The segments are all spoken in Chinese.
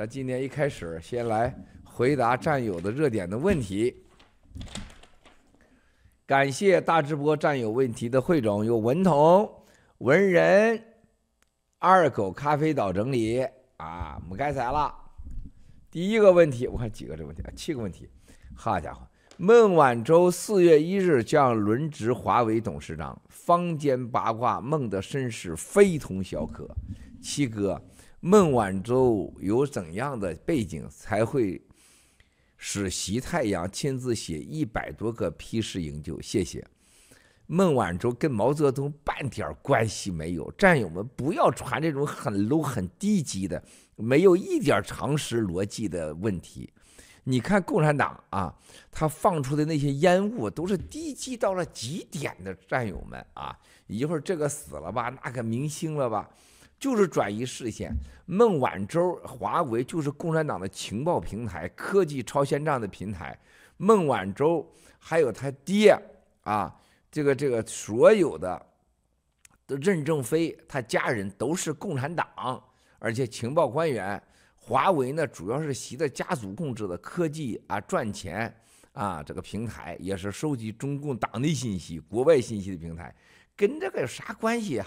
咱今天一开始先来回答战友的热点的问题，感谢大直播战友问题的汇总，有文童、文人、二狗咖啡岛整理啊，我们该彩了。第一个问题，我看几个这问题啊，七个问题。好家伙，孟晚舟四月一日将轮值华为董事长，坊间八卦孟的身世非同小可，七哥。孟晚舟有怎样的背景才会使习太阳亲自写一百多个批示营救？谢谢。孟晚舟跟毛泽东半点关系没有，战友们不要传这种很 low 很低级的、没有一点常识逻辑的问题。你看共产党啊，他放出的那些烟雾都是低级到了极点的。战友们啊，一会儿这个死了吧，那个明星了吧。就是转移视线，孟晚舟、华为就是共产党的情报平台、科技超先站的平台。孟晚舟还有他爹啊，这个这个所有的的任正非他家人都是共产党，而且情报官员。华为呢，主要是习的家族控制的科技啊赚钱啊这个平台，也是收集中共党内信息、国外信息的平台，跟这个有啥关系呀？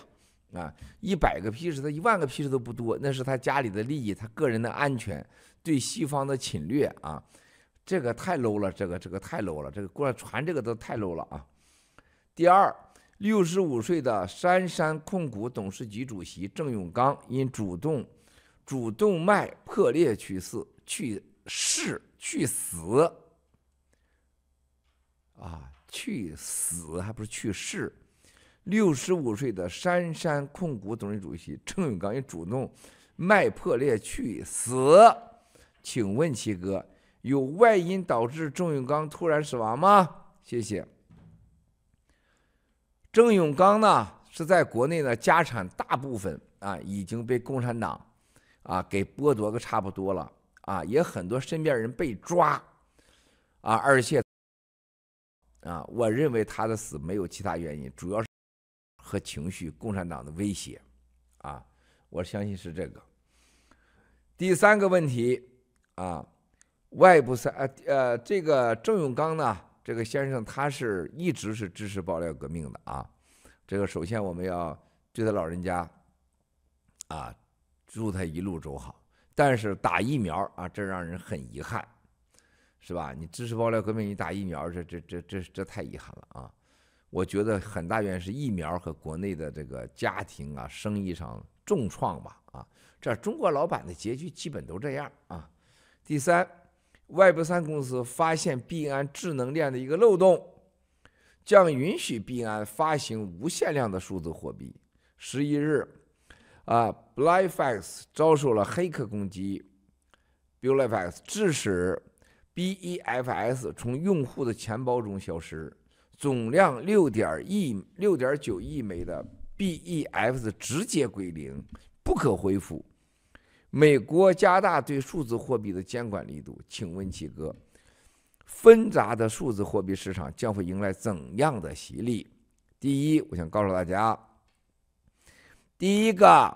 啊，一百个批示，他一万个批示都不多，那是他家里的利益，他个人的安全，对西方的侵略啊，这个太 low 了，这个这个太 low 了，这个过来传这个都太 low 了啊。第二，六十五岁的杉杉控股董事局主席郑永刚因主动主动脉破裂去世，去世，去死啊，去死还不是去世。六十五岁的杉杉控股董事主席郑永刚也主动脉破裂去死。请问七哥有外因导致郑永刚突然死亡吗？谢谢。郑永刚呢是在国内呢，家产大部分啊已经被共产党啊给剥夺个差不多了啊，也很多身边人被抓啊，而且啊，我认为他的死没有其他原因，主要是。和情绪，共产党的威胁，啊，我相信是这个。第三个问题啊，外部三呃呃，这个郑永刚呢，这个先生他是一直是支持爆料革命的啊。这个首先我们要对他老人家，啊，祝他一路走好。但是打疫苗啊，这让人很遗憾，是吧？你支持爆料革命，你打疫苗，这这这这这太遗憾了啊。我觉得很大原因是疫苗和国内的这个家庭啊、生意上重创吧啊，这中国老板的结局基本都这样啊。第三，外部三公司发现币安智能链的一个漏洞，将允许币安发行无限量的数字货币。十一日，啊 b l l f a x 遭受了黑客攻击，Bullfax 致使 B-E-F-S 从用户的钱包中消失。总量六点亿六点九亿枚的 BEF 直接归零，不可恢复。美国加大对数字货币的监管力度，请问几哥，纷杂的数字货币市场将会迎来怎样的洗礼？第一，我想告诉大家，第一个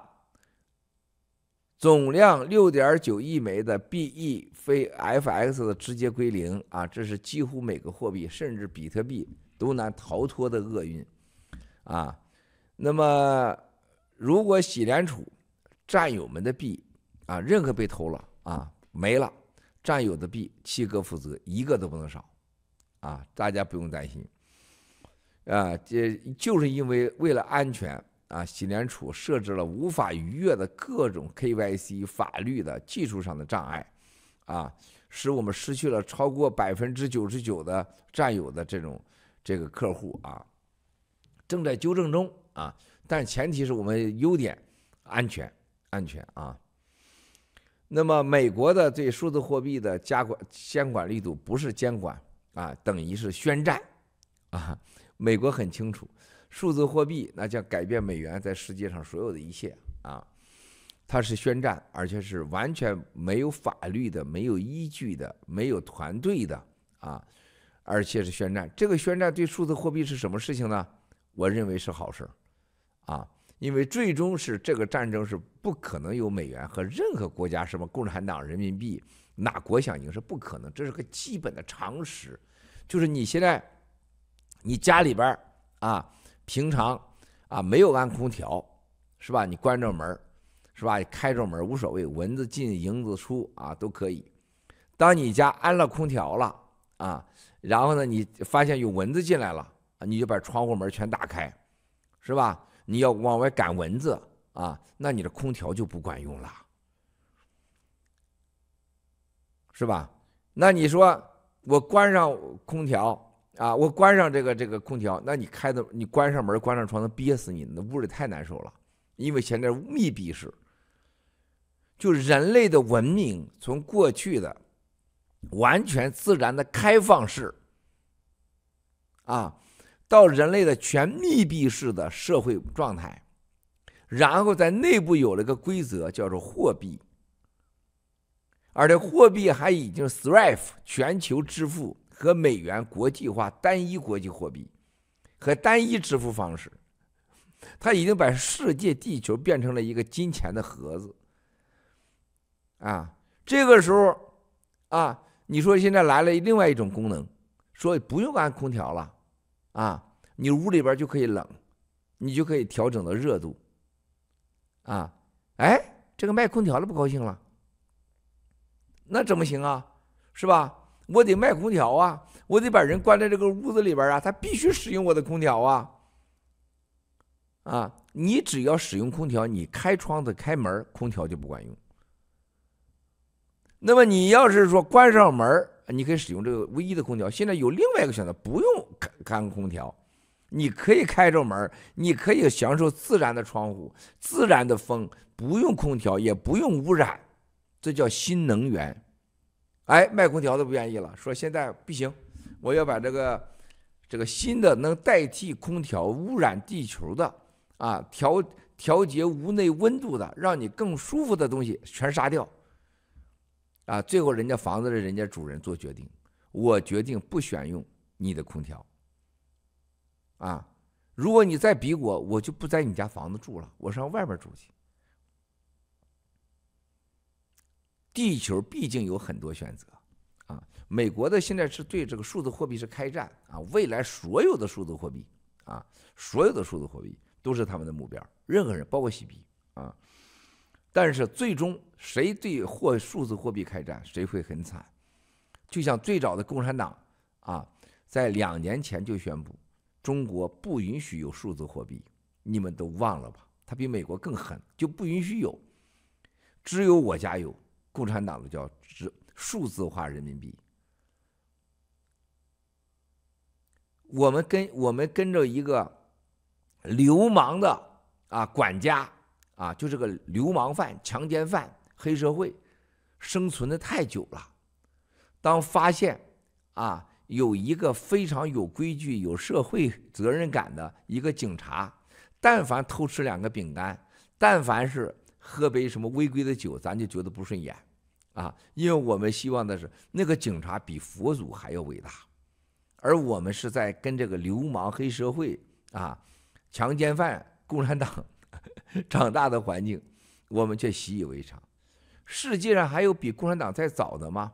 总量六点九亿枚的 BE 非 FX 的直接归零啊，这是几乎每个货币，甚至比特币。都难逃脱的厄运，啊，那么如果美联储友们的币啊，任何被偷了啊，没了战友的币，七哥负责一个都不能少，啊，大家不用担心，啊，这就是因为为了安全啊，洗联储设置了无法逾越的各种 KYC 法律的技术上的障碍，啊，使我们失去了超过百分之九十九的占有的这种。这个客户啊，正在纠正中啊，但前提是我们优点，安全，安全啊。那么，美国的对数字货币的加管监管力度不是监管啊，等于是宣战啊。美国很清楚，数字货币那将改变美元在世界上所有的一切啊，它是宣战，而且是完全没有法律的、没有依据的、没有团队的啊。而且是宣战，这个宣战对数字货币是什么事情呢？我认为是好事儿，啊，因为最终是这个战争是不可能有美元和任何国家什么共产党人民币哪国想赢是不可能，这是个基本的常识。就是你现在，你家里边啊，平常啊没有安空调，是吧？你关着门，是吧？开着门无所谓，蚊子进蝇子出啊都可以。当你家安了空调了啊。然后呢，你发现有蚊子进来了，你就把窗户门全打开，是吧？你要往外赶蚊子啊，那你的空调就不管用了，是吧？那你说我关上空调啊，我关上这个这个空调，那你开的，你关上门、关上窗，能憋死你？那屋里太难受了，因为现在密闭式，就人类的文明从过去的完全自然的开放式。啊，到人类的全密闭式的社会状态，然后在内部有了个规则，叫做货币，而且货币还已经 thrive 全球支付和美元国际化单一国际货币和单一支付方式，它已经把世界地球变成了一个金钱的盒子。啊，这个时候，啊，你说现在来了另外一种功能，说不用安空调了。啊，你屋里边就可以冷，你就可以调整的热度。啊，哎，这个卖空调的不高兴了，那怎么行啊？是吧？我得卖空调啊，我得把人关在这个屋子里边啊，他必须使用我的空调啊。啊，你只要使用空调，你开窗子、开门，空调就不管用。那么你要是说关上门你可以使用这个唯一的空调。现在有另外一个选择，不用。开开空调，你可以开着门，你可以享受自然的窗户、自然的风，不用空调也不用污染，这叫新能源。哎，卖空调的不愿意了，说现在不行，我要把这个这个新的能代替空调污染地球的啊调调节屋内温度的，让你更舒服的东西全杀掉啊！最后人家房子的人家主人做决定，我决定不选用你的空调。啊！如果你再逼我，我就不在你家房子住了，我上外面住去。地球毕竟有很多选择啊！美国的现在是对这个数字货币是开战啊！未来所有的数字货币啊，所有的数字货币都是他们的目标，任何人包括洗币啊。但是最终谁对货数字货币开战，谁会很惨。就像最早的共产党啊，在两年前就宣布。中国不允许有数字货币，你们都忘了吧？它比美国更狠，就不允许有，只有我家有，共产党的叫“支数字化人民币”。我们跟我们跟着一个流氓的啊管家啊，就是个流氓犯、强奸犯、黑社会，生存的太久了，当发现啊。有一个非常有规矩、有社会责任感的一个警察，但凡偷吃两个饼干，但凡是喝杯什么违规的酒，咱就觉得不顺眼，啊，因为我们希望的是那个警察比佛祖还要伟大，而我们是在跟这个流氓、黑社会啊、强奸犯、共产党 长大的环境，我们却习以为常。世界上还有比共产党再早的吗？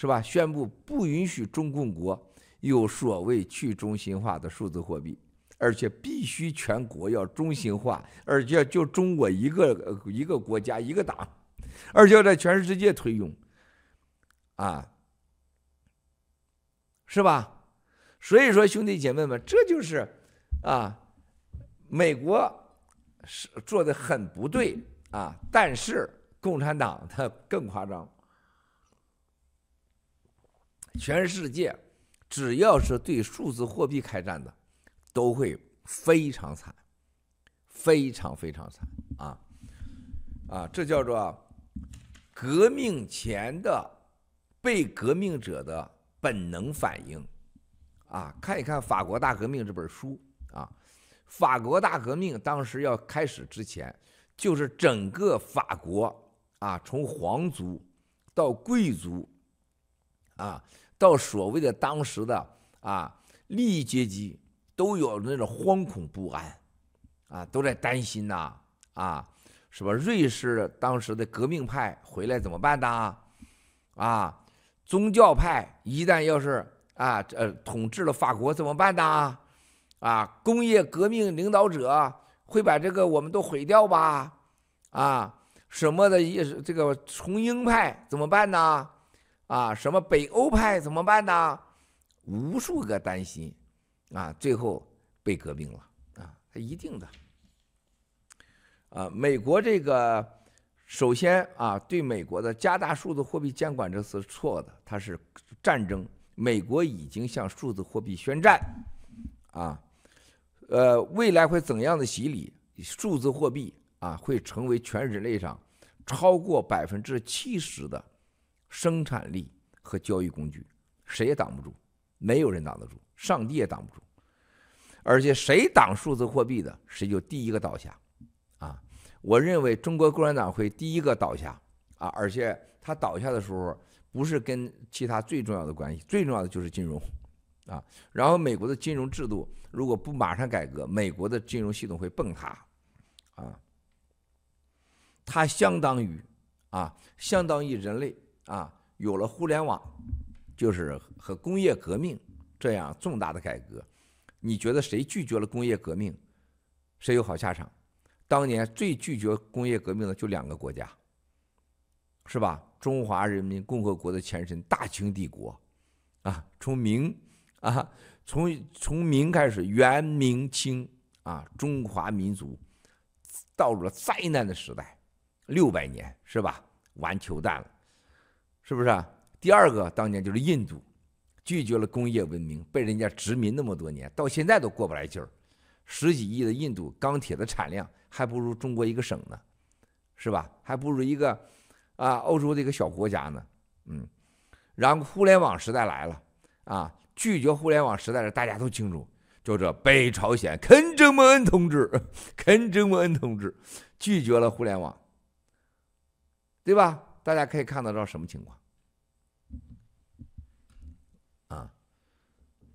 是吧？宣布不允许中共国有所谓去中心化的数字货币，而且必须全国要中心化，而且就中国一个一个国家一个党，而且要在全世界推用，啊，是吧？所以说，兄弟姐妹们，这就是啊，美国是做的很不对啊，但是共产党他更夸张。全世界只要是对数字货币开战的，都会非常惨，非常非常惨啊！啊，这叫做革命前的被革命者的本能反应啊！看一看法国大革命这本书啊，法国大革命当时要开始之前，就是整个法国啊，从皇族到贵族。啊，到所谓的当时的啊利益阶级都有那种惶恐不安，啊，都在担心呐，啊，是吧？瑞士当时的革命派回来怎么办呢？啊，宗教派一旦要是啊呃统治了法国怎么办呢？啊，工业革命领导者会把这个我们都毁掉吧？啊，什么的意思？这个崇英派怎么办呢？啊，什么北欧派怎么办呢？无数个担心，啊，最后被革命了啊，他一定的。啊，美国这个首先啊，对美国的加大数字货币监管这是错的，它是战争。美国已经向数字货币宣战，啊，呃，未来会怎样的洗礼？数字货币啊，会成为全人类上超过百分之七十的。生产力和交易工具，谁也挡不住，没有人挡得住，上帝也挡不住。而且谁挡数字货币的，谁就第一个倒下，啊！我认为中国共产党会第一个倒下，啊！而且他倒下的时候，不是跟其他最重要的关系，最重要的就是金融，啊！然后美国的金融制度如果不马上改革，美国的金融系统会崩塌，啊！它相当于，啊，相当于人类。啊，有了互联网，就是和工业革命这样重大的改革。你觉得谁拒绝了工业革命，谁有好下场？当年最拒绝工业革命的就两个国家，是吧？中华人民共和国的前身大清帝国，啊，从明啊，从从明开始，元、明、清啊，中华民族，到了灾难的时代，六百年，是吧？完球蛋了。是不是？啊？第二个，当年就是印度，拒绝了工业文明，被人家殖民那么多年，到现在都过不来劲儿。十几亿的印度钢铁的产量还不如中国一个省呢，是吧？还不如一个啊欧洲的一个小国家呢。嗯，然后互联网时代来了啊，拒绝互联网时代的大家都清楚，就这北朝鲜肯正恩同志，肯正恩同志拒绝了互联网，对吧？大家可以看得到什么情况？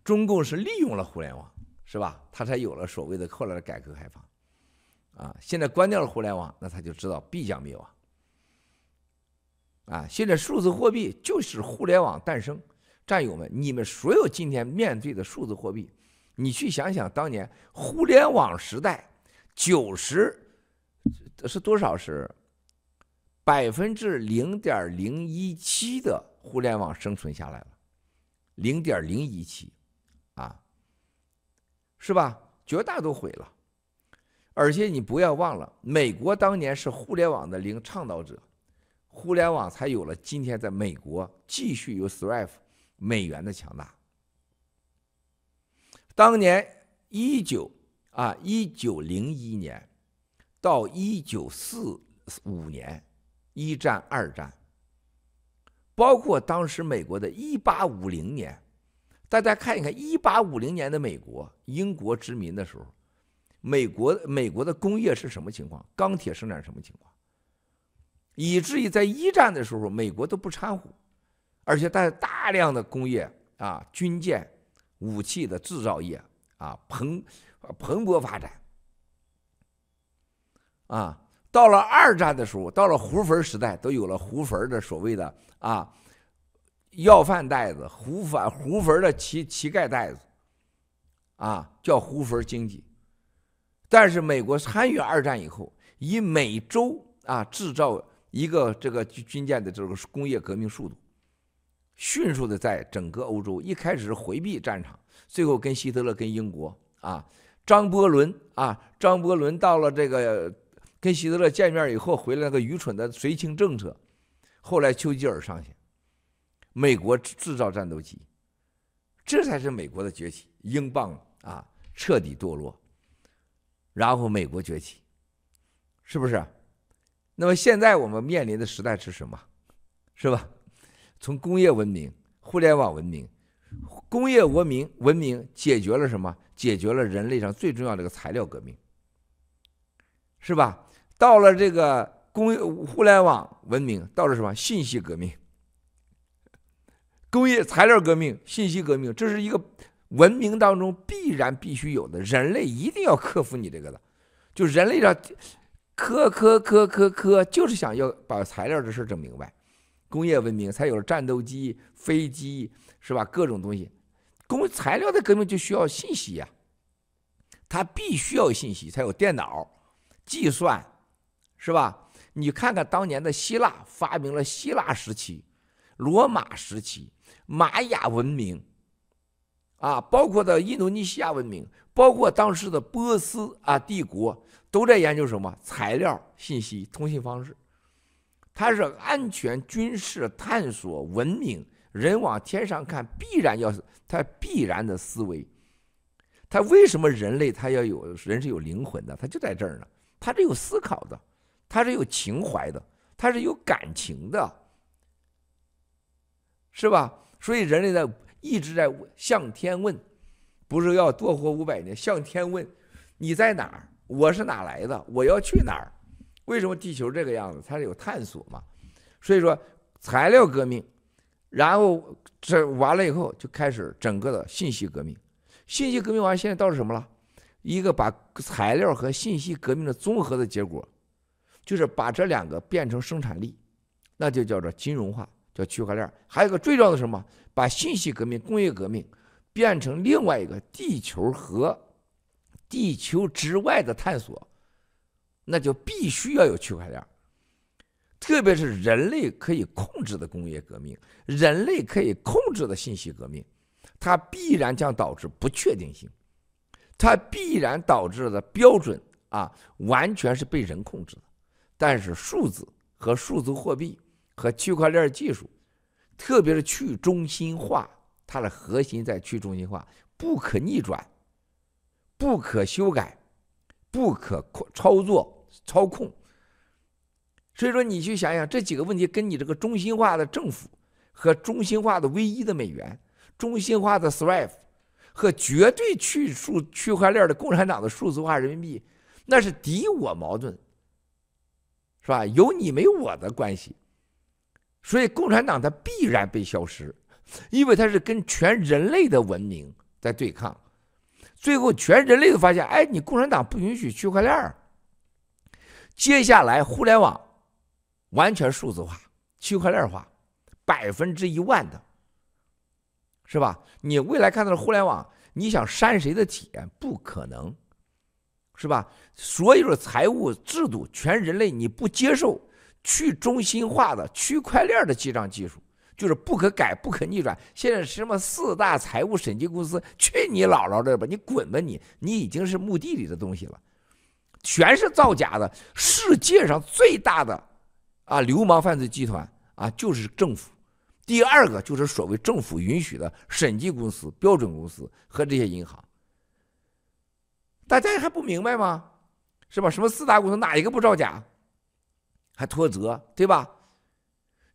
中共是利用了互联网，是吧？他才有了所谓的后来的改革开放，啊！现在关掉了互联网，那他就知道必将灭亡，啊！现在数字货币就是互联网诞生，战友们，你们所有今天面对的数字货币，你去想想当年互联网时代，九十是多少？是百分之零点零一七的互联网生存下来了，零点零一七。啊，是吧？绝大多毁了，而且你不要忘了，美国当年是互联网的零倡导者，互联网才有了今天，在美国继续有 s u r i v e 美元的强大。当年一九啊一九零一年到一九四五年，一战二战，包括当时美国的一八五零年。大家看一看，一八五零年的美国英国殖民的时候，美国美国的工业是什么情况？钢铁生产什么情况？以至于在一战的时候，美国都不掺和，而且带大量的工业啊，军舰、武器的制造业啊，蓬蓬勃发展。啊，到了二战的时候，到了胡佛时代，都有了胡佛的所谓的啊。要饭袋子、胡饭、胡坟的乞乞丐袋子，啊，叫胡坟经济。但是美国参与二战以后，以每周啊制造一个这个军舰的这个工业革命速度，迅速的在整个欧洲。一开始是回避战场，最后跟希特勒、跟英国啊，张伯伦啊，张伯伦到了这个跟希特勒见面以后，回来那个愚蠢的绥靖政策。后来丘吉尔上去。美国制造战斗机，这才是美国的崛起。英镑啊，彻底堕落，然后美国崛起，是不是？那么现在我们面临的时代是什么？是吧？从工业文明、互联网文明，工业文明文明解决了什么？解决了人类上最重要的个材料革命，是吧？到了这个工业互联网文明，到了什么信息革命？工业材料革命、信息革命，这是一个文明当中必然必须有的。人类一定要克服你这个的，就人类上磕磕磕磕磕，就是想要把材料这事整明白。工业文明才有了战斗机、飞机，是吧？各种东西，工材料的革命就需要信息呀，它必须要信息才有电脑、计算，是吧？你看看当年的希腊，发明了希腊时期、罗马时期。玛雅文明，啊，包括的印度尼西亚文明，包括当时的波斯啊帝国，都在研究什么材料、信息、通信方式。它是安全、军事、探索文明，人往天上看，必然要是必然的思维。它为什么人类它要有人是有灵魂的，它就在这儿呢？它是有思考的，它是有情怀的，它是有感情的，是吧？所以人类在一直在向天问，不是要多活五百年？向天问，你在哪儿？我是哪来的？我要去哪儿？为什么地球这个样子？它是有探索嘛？所以说材料革命，然后这完了以后就开始整个的信息革命。信息革命完，现在到是什么了？一个把材料和信息革命的综合的结果，就是把这两个变成生产力，那就叫做金融化。叫区块链，还有个最重要的什么？把信息革命、工业革命变成另外一个地球和地球之外的探索，那就必须要有区块链。特别是人类可以控制的工业革命，人类可以控制的信息革命，它必然将导致不确定性，它必然导致的标准啊，完全是被人控制的。但是数字和数字货币。和区块链技术，特别是去中心化，它的核心在去中心化，不可逆转，不可修改，不可操作操控。所以说，你去想想这几个问题，跟你这个中心化的政府和中心化的唯一的美元、中心化的 SWIFT 和绝对去数区块链的共产党的数字化人民币，那是敌我矛盾，是吧？有你没我的关系。所以共产党它必然被消失，因为它是跟全人类的文明在对抗，最后全人类都发现，哎，你共产党不允许区块链儿。接下来互联网完全数字化、区块链化，百分之一万的，是吧？你未来看到的互联网，你想删谁的帖不可能，是吧？所有的财务制度，全人类你不接受。去中心化的区块链的记账技术就是不可改、不可逆转。现在什么四大财务审计公司，去你姥姥的吧！你滚吧！你你已经是墓地里的东西了，全是造假的。世界上最大的啊流氓犯罪集团啊，就是政府；第二个就是所谓政府允许的审计公司、标准公司和这些银行。大家还不明白吗？是吧？什么四大公司哪一个不造假？还脱责对吧？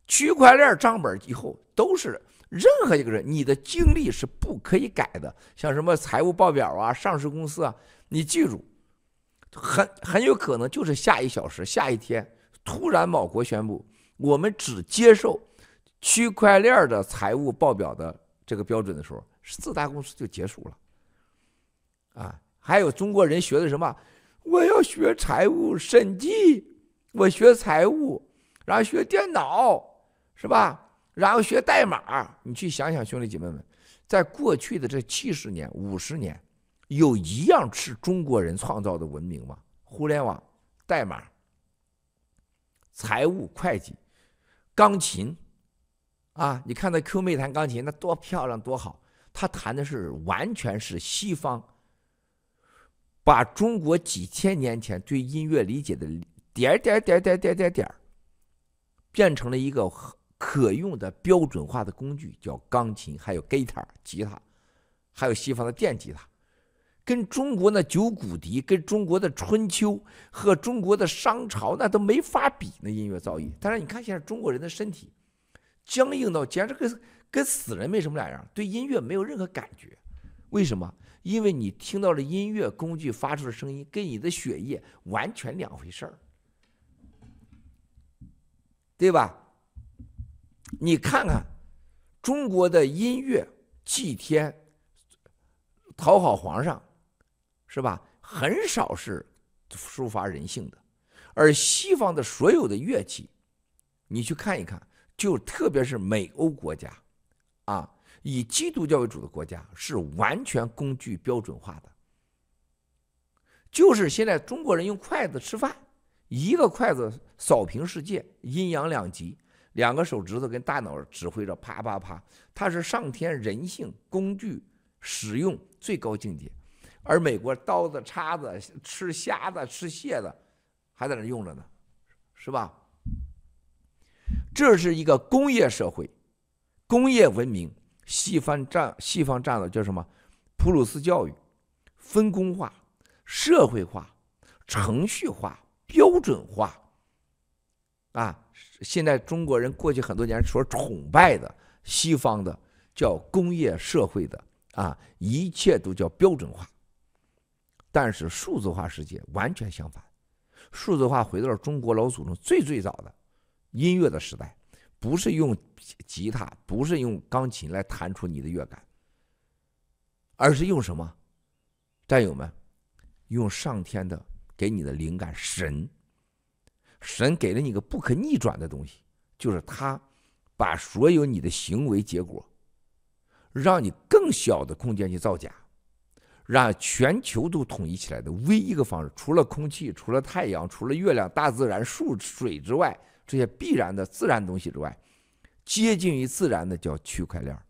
区块链账本以后都是任何一个人你的经历是不可以改的，像什么财务报表啊、上市公司啊，你记住，很很有可能就是下一小时、下一天，突然某国宣布我们只接受区块链的财务报表的这个标准的时候，四大公司就结束了。啊，还有中国人学的什么？我要学财务审计。我学财务，然后学电脑，是吧？然后学代码，你去想想，兄弟姐妹们，在过去的这七十年、五十年，有一样是中国人创造的文明吗？互联网、代码、财务会计、钢琴，啊，你看那 Q 妹弹钢琴，那多漂亮多好，她弹的是完全是西方，把中国几千年前对音乐理解的。点点点点点点点变成了一个可可用的标准化的工具，叫钢琴，还有 guitar 吉他，还有西方的电吉他，跟中国那九古笛，跟中国的春秋和中国的商朝那都没法比那音乐造诣。但是你看现在中国人的身体，僵硬到简直跟跟死人没什么两样，对音乐没有任何感觉。为什么？因为你听到了音乐工具发出的声音，跟你的血液完全两回事儿。对吧？你看看中国的音乐，祭天、讨好皇上，是吧？很少是抒发人性的。而西方的所有的乐器，你去看一看，就特别是美欧国家，啊，以基督教为主的国家，是完全工具标准化的。就是现在中国人用筷子吃饭。一个筷子扫平世界，阴阳两极，两个手指头跟大脑指挥着，啪啪啪，它是上天人性工具使用最高境界，而美国刀子叉子吃虾子吃蟹子还在那用着呢，是吧？这是一个工业社会，工业文明，西方战西方战的叫什么？普鲁斯教育，分工化，社会化，程序化。标准化，啊，现在中国人过去很多年所崇拜的西方的叫工业社会的啊，一切都叫标准化。但是数字化世界完全相反，数字化回到了中国老祖宗最最早的音乐的时代，不是用吉他，不是用钢琴来弹出你的乐感，而是用什么，战友们，用上天的。给你的灵感，神，神给了你个不可逆转的东西，就是他把所有你的行为结果，让你更小的空间去造假，让全球都统一起来的唯一一个方式，除了空气、除了太阳、除了月亮、大自然、树、水之外，这些必然的自然东西之外，接近于自然的叫区块链儿，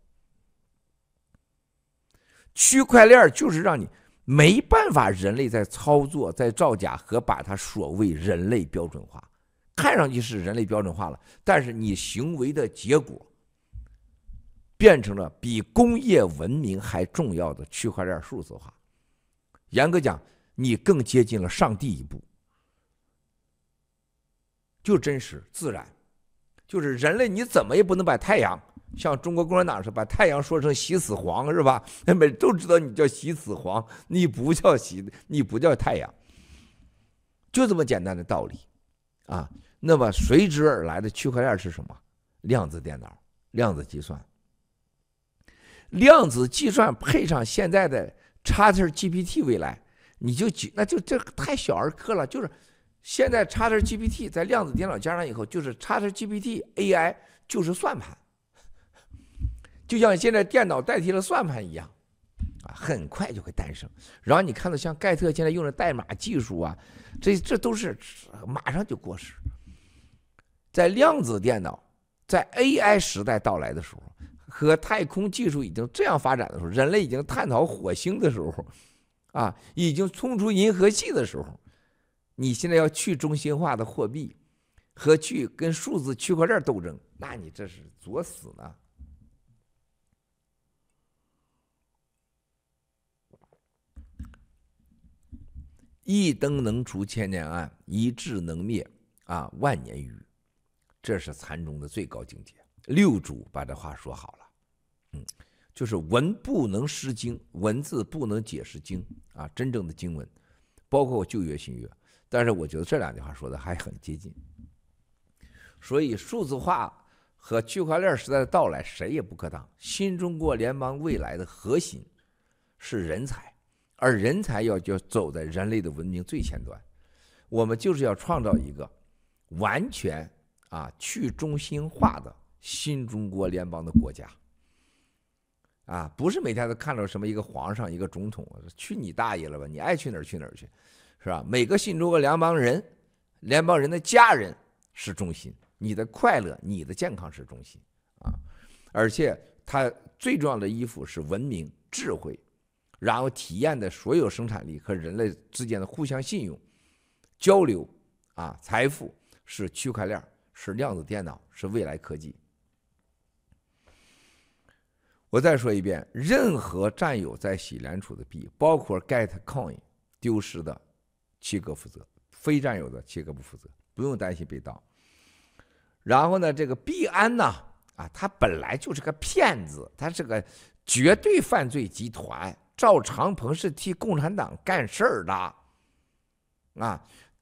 区块链儿就是让你。没办法，人类在操作、在造假和把它所谓人类标准化，看上去是人类标准化了，但是你行为的结果变成了比工业文明还重要的区块链数字化。严格讲，你更接近了上帝一步，就真实、自然，就是人类你怎么也不能把太阳。像中国共产党是把太阳说成西死黄是吧？那 们都知道你叫西死黄，你不叫西，你不叫太阳，就这么简单的道理，啊。那么随之而来的区块链是什么？量子电脑、量子计算，量子计算配上现在的 ChatGPT，未来你就就那就这太小儿科了。就是现在 ChatGPT 在量子电脑加上以后，就是 ChatGPT AI 就是算盘。就像现在电脑代替了算盘一样，啊，很快就会诞生。然后你看到像盖特现在用的代码技术啊，这这都是马上就过时。在量子电脑、在 AI 时代到来的时候，和太空技术已经这样发展的时候，人类已经探讨火星的时候，啊，已经冲出银河系的时候，你现在要去中心化的货币，和去跟数字区块链斗争，那你这是作死呢？一灯能除千年暗，一智能灭啊万年愚。这是禅宗的最高境界。六祖把这话说好了，嗯，就是文不能失经，文字不能解释经啊。真正的经文，包括旧约新约，但是我觉得这两句话说的还很接近。所以，数字化和区块链时代的到来，谁也不可挡。新中国联邦未来的核心是人才。而人才要就走在人类的文明最前端，我们就是要创造一个完全啊去中心化的新中国联邦的国家。啊，不是每天都看到什么一个皇上一个总统，去你大爷了吧，你爱去哪儿去哪儿去，是吧？每个新中国联邦人，联邦人的家人是中心，你的快乐你的健康是中心啊，而且他最重要的衣服是文明智慧。然后体验的所有生产力和人类之间的互相信用、交流啊，财富是区块链，是量子电脑，是未来科技。我再说一遍，任何占有在洗联储的币，包括 Get Coin 丢失的，七哥负责；非占有的，七哥不负责，不用担心被盗。然后呢，这个币安呢，啊，他本来就是个骗子，他是个绝对犯罪集团。赵长鹏是替共产党干事儿的，啊，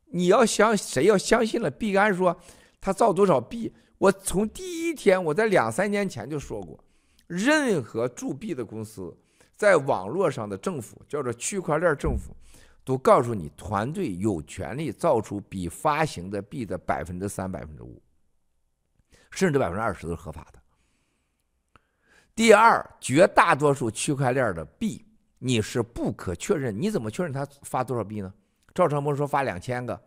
你要相谁要相信了？币安说他造多少币？我从第一天，我在两三年前就说过，任何铸币的公司，在网络上的政府叫做区块链政府，都告诉你团队有权利造出比发行的币的百分之三、百分之五，甚至百分之二十都是合法的。第二，绝大多数区块链的币。你是不可确认，你怎么确认他发多少币呢？赵长鹏说发两千个，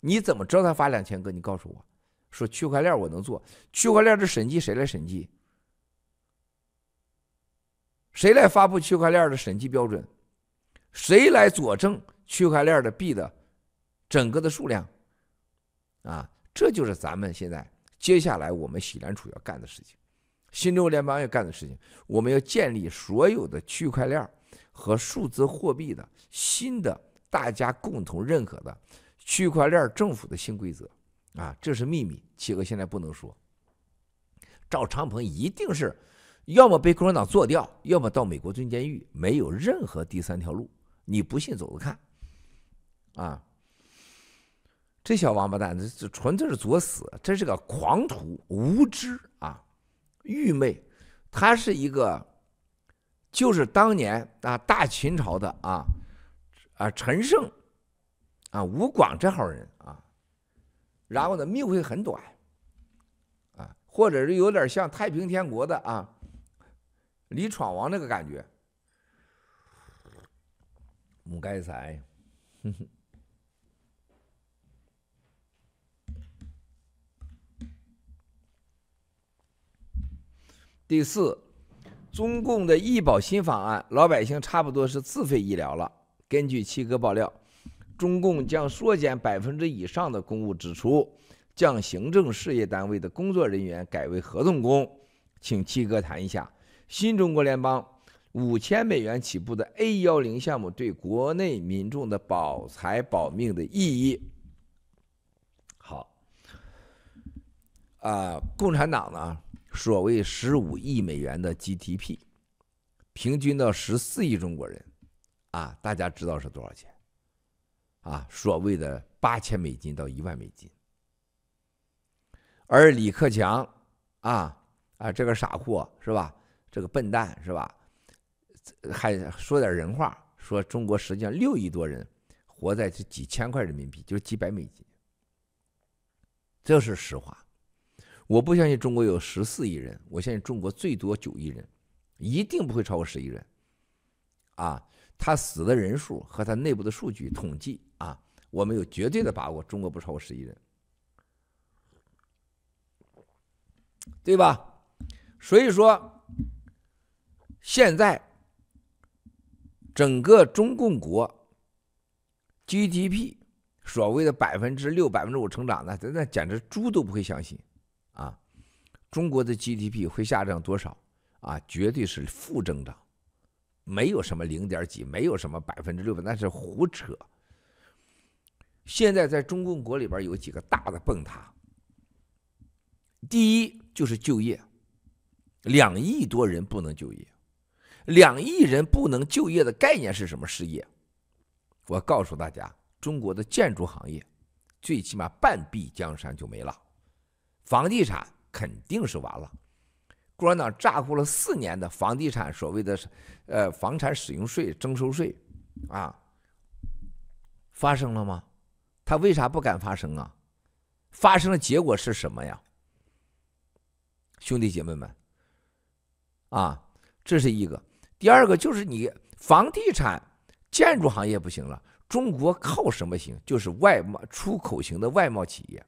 你怎么知道他发两千个？你告诉我，说区块链我能做，区块链的审计谁来审计？谁来发布区块链的审计标准？谁来佐证区块链的币的整个的数量？啊，这就是咱们现在接下来我们洗篮楚要干的事情，新国联邦要干的事情，我们要建立所有的区块链。和数字货币的新的大家共同认可的区块链政府的新规则啊，这是秘密，企鹅现在不能说。赵长鹏一定是要么被共产党做掉，要么到美国蹲监狱，没有任何第三条路。你不信，走着看。啊，这小王八蛋，这这纯粹是作死，这是个狂徒、无知啊、愚昧，他是一个。就是当年啊，大秦朝的啊，啊，陈胜啊，吴广这号人啊，然后呢，命会很短，啊，或者是有点像太平天国的啊，李闯王那个感觉，母盖哼。第四。中共的医保新方案，老百姓差不多是自费医疗了。根据七哥爆料，中共将缩减百分之以上的公务支出，将行政事业单位的工作人员改为合同工。请七哥谈一下新中国联邦五千美元起步的 A 幺零项目对国内民众的保财保命的意义。好，啊，共产党呢？所谓十五亿美元的 GDP，平均到十四亿中国人，啊，大家知道是多少钱？啊，所谓的八千美金到一万美金。而李克强，啊啊，这个傻货是吧？这个笨蛋是吧？还说点人话，说中国实际上六亿多人活在这几千块人民币，就是几百美金，这是实话。我不相信中国有十四亿人，我相信中国最多九亿人，一定不会超过十亿人，啊，他死的人数和他内部的数据统计啊，我们有绝对的把握，中国不超过十亿人，对吧？所以说，现在整个中共国 GDP 所谓的百分之六百分之五成长呢，那简直猪都不会相信。中国的 GDP 会下降多少啊？绝对是负增长，没有什么零点几，没有什么百分之六百，那是胡扯。现在在中共国里边有几个大的崩塌，第一就是就业，两亿多人不能就业，两亿人不能就业的概念是什么？失业？我告诉大家，中国的建筑行业最起码半壁江山就没了，房地产。肯定是完了，共产党榨苦了四年的房地产所谓的，呃，房产使用税征收税，啊，发生了吗？他为啥不敢发生啊？发生的结果是什么呀？兄弟姐妹们，啊，这是一个。第二个就是你房地产建筑行业不行了，中国靠什么行？就是外贸出口型的外贸企业。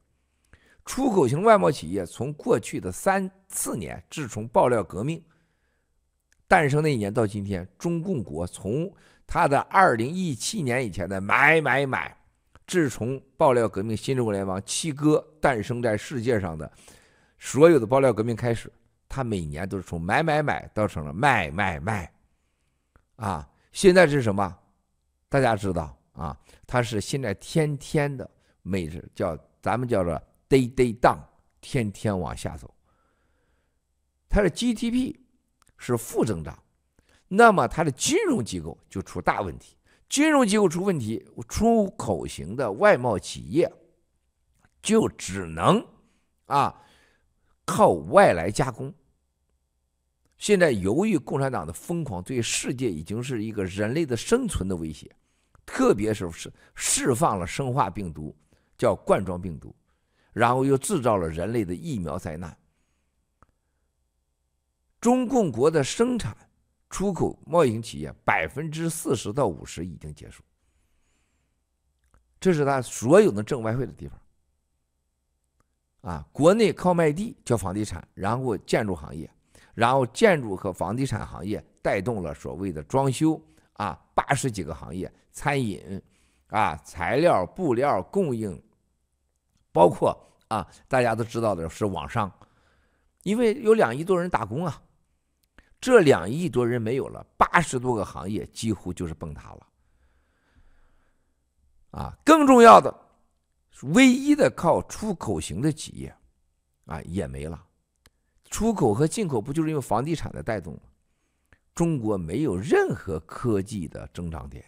出口型外贸企业从过去的三四年，自从爆料革命诞生那一年到今天，中共国从它的二零一七年以前的买买买，自从爆料革命新中国联邦七哥诞生在世界上的所有的爆料革命开始，他每年都是从买买买到成了卖卖卖，啊，现在是什么？大家知道啊，他是现在天天的日叫咱们叫做。down，天天往下走。它的 GDP 是负增长，那么它的金融机构就出大问题。金融机构出问题，出口型的外贸企业就只能啊靠外来加工。现在由于共产党的疯狂，对世界已经是一个人类的生存的威胁，特别是释释放了生化病毒，叫冠状病毒。然后又制造了人类的疫苗灾难。中共国的生产、出口贸易型企业百分之四十到五十已经结束，这是他所有的挣外汇的地方。啊，国内靠卖地、叫房地产，然后建筑行业，然后建筑和房地产行业带动了所谓的装修啊，八十几个行业，餐饮啊，材料、布料供应，包括。啊，大家都知道的是，网上，因为有两亿多人打工啊，这两亿多人没有了，八十多个行业几乎就是崩塌了。啊，更重要的，唯一的靠出口型的企业，啊也没了。出口和进口不就是因为房地产的带动吗？中国没有任何科技的增长点，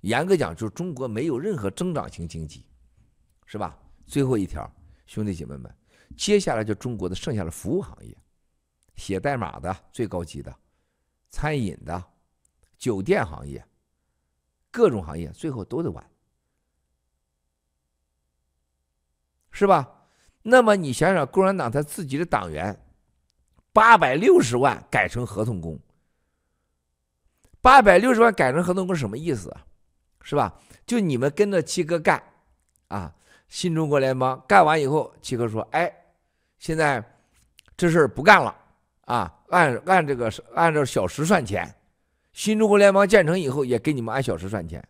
严格讲，就是中国没有任何增长型经济，是吧？最后一条，兄弟姐妹们，接下来就中国的剩下的服务行业，写代码的最高级的，餐饮的，酒店行业，各种行业，最后都得完，是吧？那么你想想，共产党他自己的党员，八百六十万改成合同工，八百六十万改成合同工什么意思是吧？就你们跟着七哥干，啊！新中国联邦干完以后，七克说：“哎，现在这事儿不干了啊！按按这个按照小时算钱。新中国联邦建成以后，也给你们按小时算钱。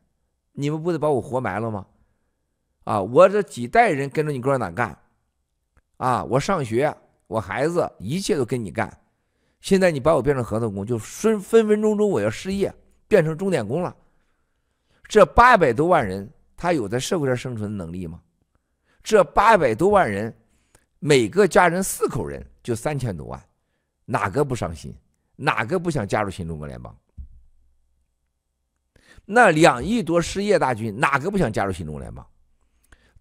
你们不得把我活埋了吗？啊！我这几代人跟着你哥产哪干？啊！我上学，我孩子，一切都跟你干。现在你把我变成合同工，就分分分钟钟我要失业，变成钟点工了。这八百多万人，他有在社会上生存的能力吗？”这八百多万人，每个家人四口人，就三千多万，哪个不伤心？哪个不想加入新中国联邦？那两亿多失业大军，哪个不想加入新中国联邦？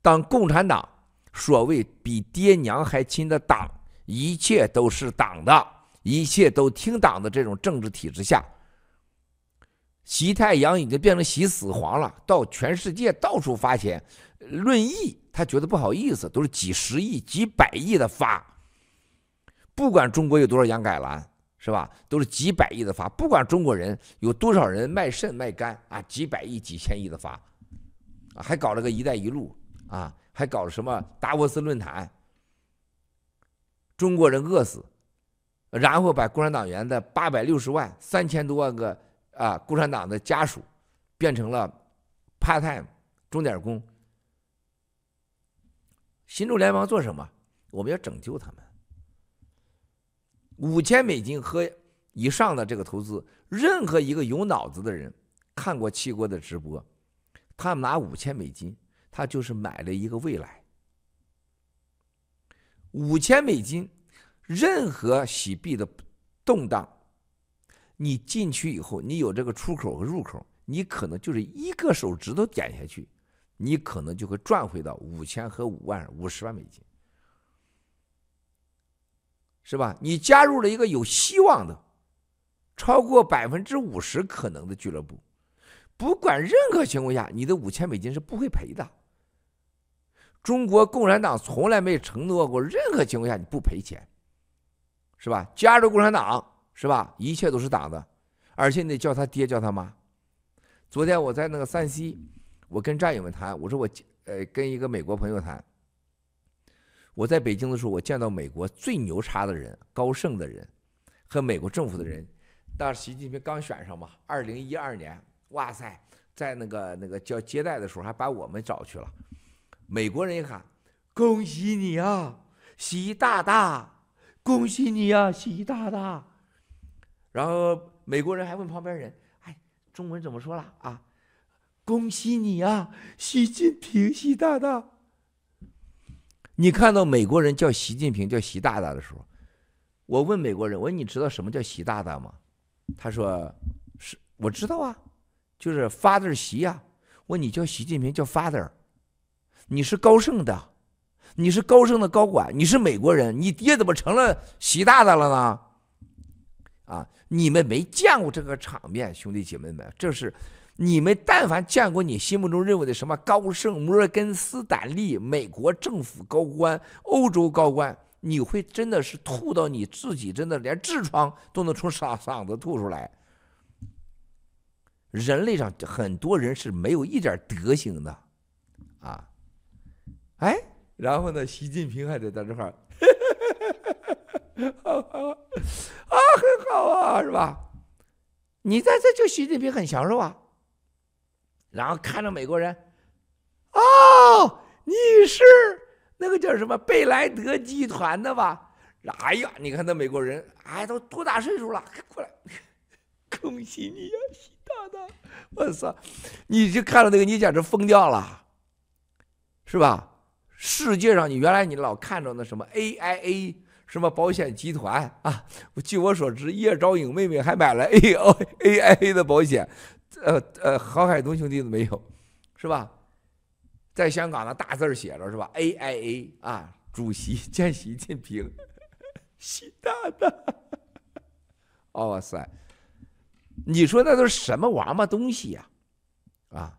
当共产党所谓比爹娘还亲的党，一切都是党的，一切都听党的这种政治体制下，习太阳已经变成习死黄了，到全世界到处发钱，论义。他觉得不好意思，都是几十亿、几百亿的发，不管中国有多少羊改栏，是吧？都是几百亿的发，不管中国人有多少人卖肾卖肝啊，几百亿、几千亿的发，还搞了个“一带一路”啊，还搞了什么达沃斯论坛。中国人饿死，然后把共产党员的八百六十万、三千多万个啊共产党的家属变成了 part-time 钟点工。新洲联邦做什么？我们要拯救他们。五千美金和以上的这个投资，任何一个有脑子的人看过七国的直播，他拿五千美金，他就是买了一个未来。五千美金，任何洗币的动荡，你进去以后，你有这个出口和入口，你可能就是一个手指头点下去。你可能就会赚回到五千和五万五十万美金，是吧？你加入了一个有希望的，超过百分之五十可能的俱乐部，不管任何情况下，你的五千美金是不会赔的。中国共产党从来没承诺过任何情况下你不赔钱，是吧？加入共产党，是吧？一切都是党的，而且你得叫他爹叫他妈。昨天我在那个山西。我跟战友们谈，我说我，呃，跟一个美国朋友谈。我在北京的时候，我见到美国最牛叉的人，高盛的人和美国政府的人。当时习近平刚选上嘛，二零一二年，哇塞，在那个那个叫接待的时候，还把我们找去了。美国人一喊：“恭喜你啊，习大大！恭喜你啊，习大大！”然后美国人还问旁边人：“哎，中文怎么说了啊？”恭喜你啊，习近平，习大大！你看到美国人叫习近平叫习大大的时候，我问美国人，我说你知道什么叫习大大吗？他说是，我知道啊，就是 Father 习呀。我问你叫习近平叫 Father，你是高盛的，你是高盛的高管，你是美国人，你爹怎么成了习大大了呢？啊，你们没见过这个场面，兄弟姐妹们，这是。你们但凡见过你心目中认为的什么高盛、摩根、斯坦利、美国政府高官、欧洲高官，你会真的是吐到你自己，真的连痔疮都能从嗓嗓子吐出来。人类上很多人是没有一点德行的，啊，哎，然后呢，习近平还得在这块儿，啊，很好啊，是吧？你在这就习近平很享受啊。然后看着美国人，哦，你是那个叫什么贝莱德集团的吧？哎呀，你看那美国人，哎，都多大岁数了？过来，恭喜你呀，习大大！我操，你就看到那个，你简直疯掉了，是吧？世界上，你原来你老看着那什么 AIA 什么保险集团啊？据我所知，叶昭颖妹妹还买了 A AIA 的保险。呃呃，郝海东兄弟都没有，是吧？在香港的大字儿写着是吧？A I A 啊，主席见习近平，习大大，哇塞！你说那都是什么王八东西呀？啊，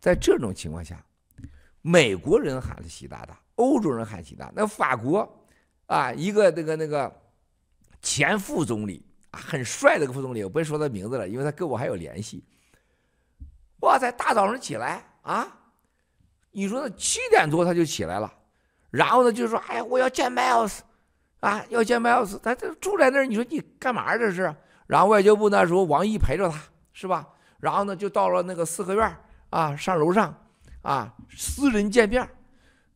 在这种情况下，美国人喊的习大大，欧洲人喊习大，那法国啊，一个那个那个前副总理。很帅的个副总理，我别说他名字了，因为他跟我还有联系。哇塞，大早上起来啊，你说七点多他就起来了，然后呢就说：“哎，我要见 Miles，啊，要见 Miles。”他这住在那儿，你说你干嘛这是？然后外交部那时候王毅陪着他，是吧？然后呢就到了那个四合院啊，上楼上啊，私人见面，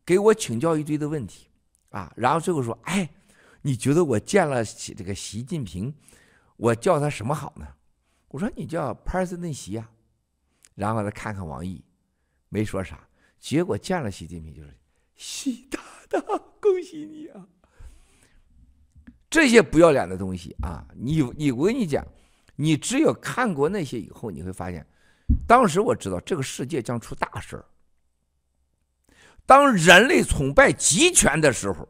给我请教一堆的问题啊。然后最后说：“哎，你觉得我见了这个习近平？”我叫他什么好呢？我说你叫帕森内西啊，然后他看看王毅，没说啥。结果见了习近平就是“习大大，恭喜你啊！”这些不要脸的东西啊！你你我跟你讲，你只有看过那些以后，你会发现，当时我知道这个世界将出大事儿。当人类崇拜集权的时候，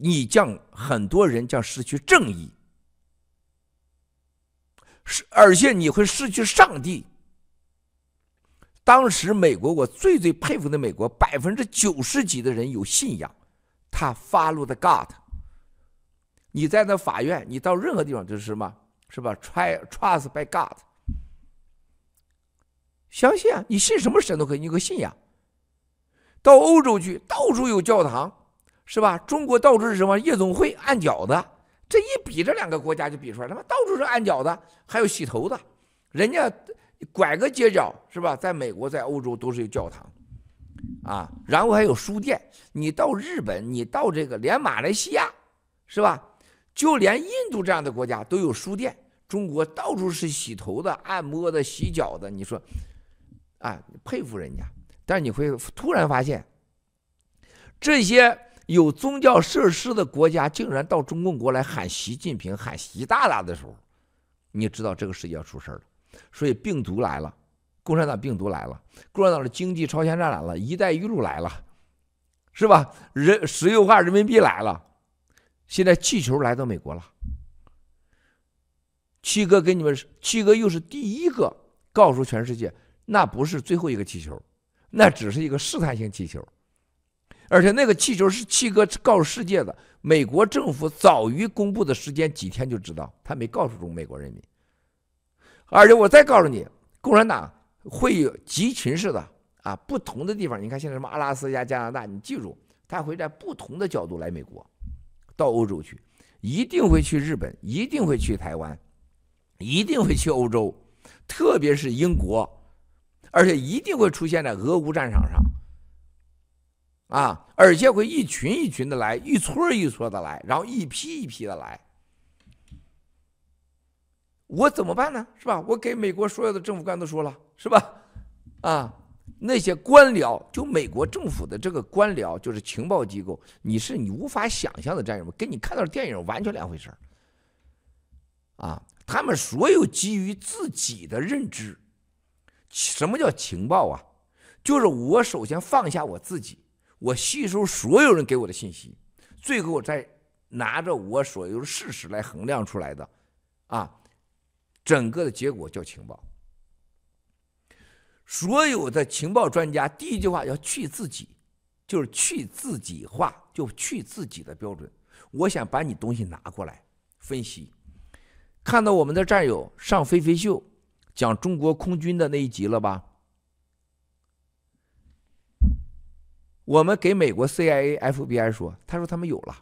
你将很多人将失去正义。是，而且你会失去上帝。当时美国，我最最佩服的美国，百分之九十几的人有信仰，他 f o l l o w e God。你在那法院，你到任何地方就是什么，是吧？try trust by God，相信啊，你信什么神都可以，你有个信仰。到欧洲去，到处有教堂，是吧？中国到处是什么夜总会、暗角的。这一比，这两个国家就比出来他妈到处是按脚的，还有洗头的，人家拐个街角是吧？在美国、在欧洲都是有教堂，啊，然后还有书店。你到日本，你到这个，连马来西亚是吧？就连印度这样的国家都有书店。中国到处是洗头的、按摩的、洗脚的。你说，啊，佩服人家。但是你会突然发现，这些。有宗教设施的国家竟然到中共国来喊习近平、喊习大大的时候，你知道这个世界要出事了。所以病毒来了，共产党病毒来了，共产党的经济超前战来了，一带一路来了，是吧？人石油化人民币来了，现在气球来到美国了。七哥跟你们，七哥又是第一个告诉全世界，那不是最后一个气球，那只是一个试探性气球。而且那个气球是气哥告诉世界的，美国政府早于公布的时间几天就知道，他没告诉中美国人民。而且我再告诉你，共产党会有集群式的啊，不同的地方，你看现在什么阿拉斯加、加拿大，你记住，他会在不同的角度来美国，到欧洲去，一定会去日本，一定会去台湾，一定会去欧洲，特别是英国，而且一定会出现在俄乌战场上。啊，而且会一群一群的来，一村一村的来，然后一批一批的来，我怎么办呢？是吧？我给美国所有的政府官都说了，是吧？啊，那些官僚，就美国政府的这个官僚，就是情报机构，你是你无法想象的战友们，跟你看到电影完全两回事儿。啊，他们所有基于自己的认知，什么叫情报啊？就是我首先放下我自己。我吸收所有人给我的信息，最后再拿着我所有的事实来衡量出来的，啊，整个的结果叫情报。所有的情报专家第一句话要去自己，就是去自己化，就去自己的标准。我想把你东西拿过来分析。看到我们的战友上《飞飞秀》讲中国空军的那一集了吧？我们给美国 CIA、FBI 说，他说他们有了，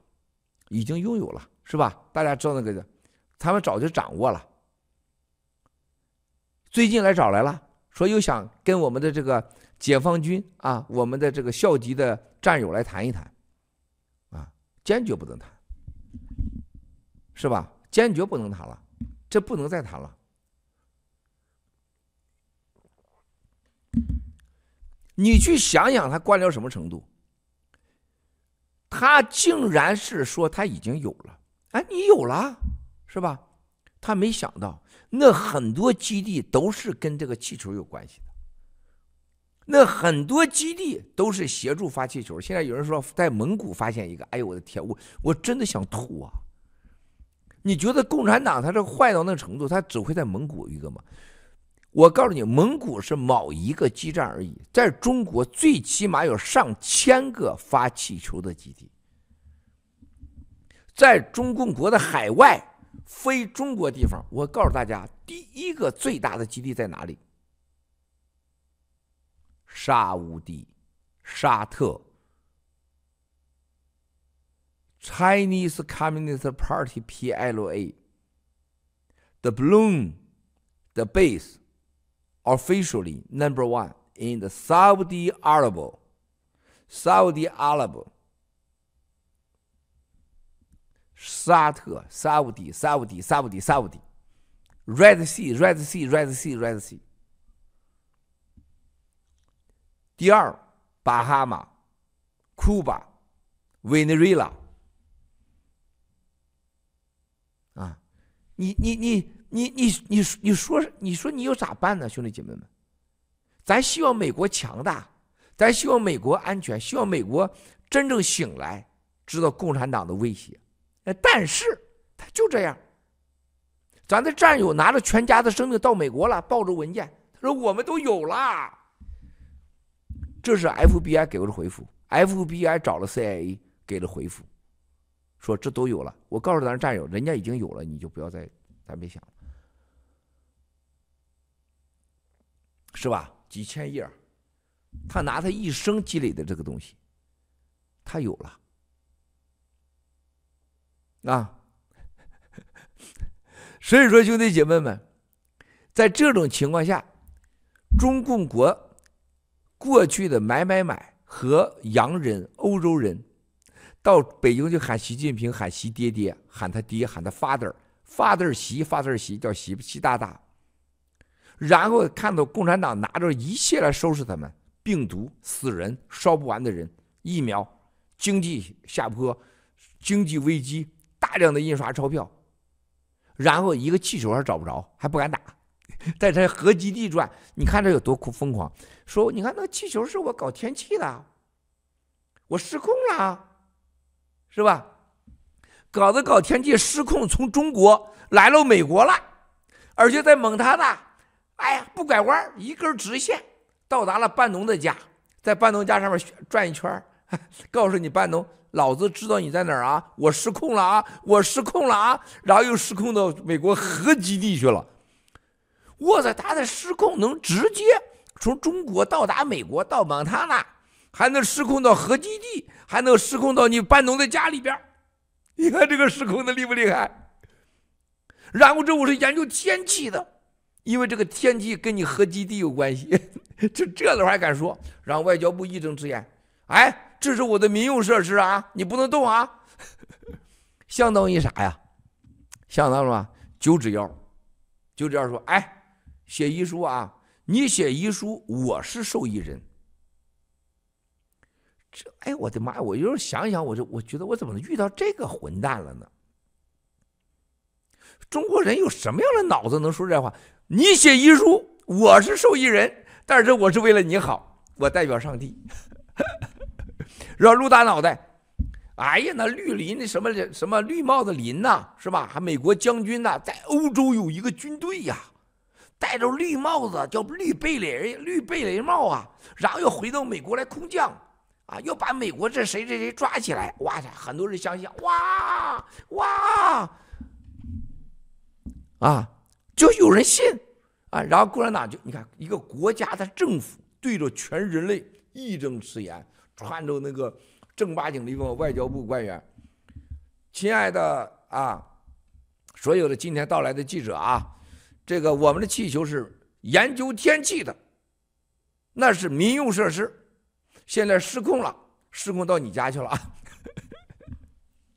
已经拥有了，是吧？大家知道那个，他们早就掌握了。最近来找来了，说又想跟我们的这个解放军啊，我们的这个校级的战友来谈一谈，啊，坚决不能谈，是吧？坚决不能谈了，这不能再谈了。你去想想，他官僚什么程度？他竟然是说他已经有了，哎，你有了是吧？他没想到，那很多基地都是跟这个气球有关系的，那很多基地都是协助发气球。现在有人说在蒙古发现一个，哎呦，我的天，我我真的想吐啊！你觉得共产党他这坏到那程度，他只会在蒙古一个吗？我告诉你，蒙古是某一个基站而已。在中国，最起码有上千个发气球的基地。在中共国的海外非中国地方，我告诉大家，第一个最大的基地在哪里？沙乌地、沙特。Chinese Communist Party PLA，the balloon，the base。officially number one in the Saudi Arabia. Saudi Arabia. Saudi, Saudi, Saudi, Saudi, Saudi. Red Sea, Red Sea, Red Sea, Red Sea。第二，巴哈马、库巴、委内瑞拉。啊，你你你你你你你说你说你又咋办呢，兄弟姐妹们？咱希望美国强大，咱希望美国安全，希望美国真正醒来，知道共产党的威胁。哎，但是他就这样。咱的战友拿着全家的生命到美国了，抱着文件，他说我们都有了。这是 FBI 给的回复，FBI 找了 CIA 给了回复，说这都有了。我告诉咱战友，人家已经有了，你就不要再，咱别想了。是吧？几千页，他拿他一生积累的这个东西，他有了。啊，所以说兄弟姐妹们，在这种情况下，中共国过去的买买买和洋人、欧洲人到北京就喊习近平，喊习爹爹，喊他爹，喊他 father，father 习，father 习，叫习习大大。然后看到共产党拿着一切来收拾他们，病毒、死人、烧不完的人、疫苗、经济下坡、经济危机、大量的印刷钞票，然后一个气球还找不着，还不敢打，在这核基地转，你看这有多疯狂？说你看那个气球是我搞天气的，我失控了，是吧？搞的搞天气失控，从中国来了美国了，而且在蒙塔纳。哎呀，不拐弯，一根直线到达了班农的家，在班农家上面转一圈，告诉你班农，老子知道你在哪儿啊！我失控了啊！我失控了啊！然后又失控到美国核基地去了。我操，他的失控能直接从中国到达美国，到蒙塔纳，还能失控到核基地，还能失控到你班农的家里边你看这个失控的厉不厉害？然后这我是研究天气的。因为这个天气跟你核基地有关系，这这的话还敢说？让外交部义正直言：“哎，这是我的民用设施啊，你不能动啊！” 相当于啥呀？相当于么？九指妖，就这样说：“哎，写遗书啊，你写遗书，我是受益人。”这哎，我的妈呀！我有时候想想，我就我觉得我怎么能遇到这个混蛋了呢？中国人有什么样的脑子能说这话？你写遗书，我是受益人，但是我是为了你好，我代表上帝。然后鹿大脑袋，哎呀，那绿林那什么什么绿帽子林呐，是吧？还美国将军呐，在欧洲有一个军队呀，戴着绿帽子叫绿贝雷绿贝雷帽啊，然后又回到美国来空降啊，要把美国这谁谁谁抓起来。哇塞，很多人相信哇哇啊。就有人信啊，然后共产党就你看一个国家的政府对着全人类义正辞严，穿着那个正八经的一个外交部官员，亲爱的啊，所有的今天到来的记者啊，这个我们的气球是研究天气的，那是民用设施，现在失控了，失控到你家去了啊，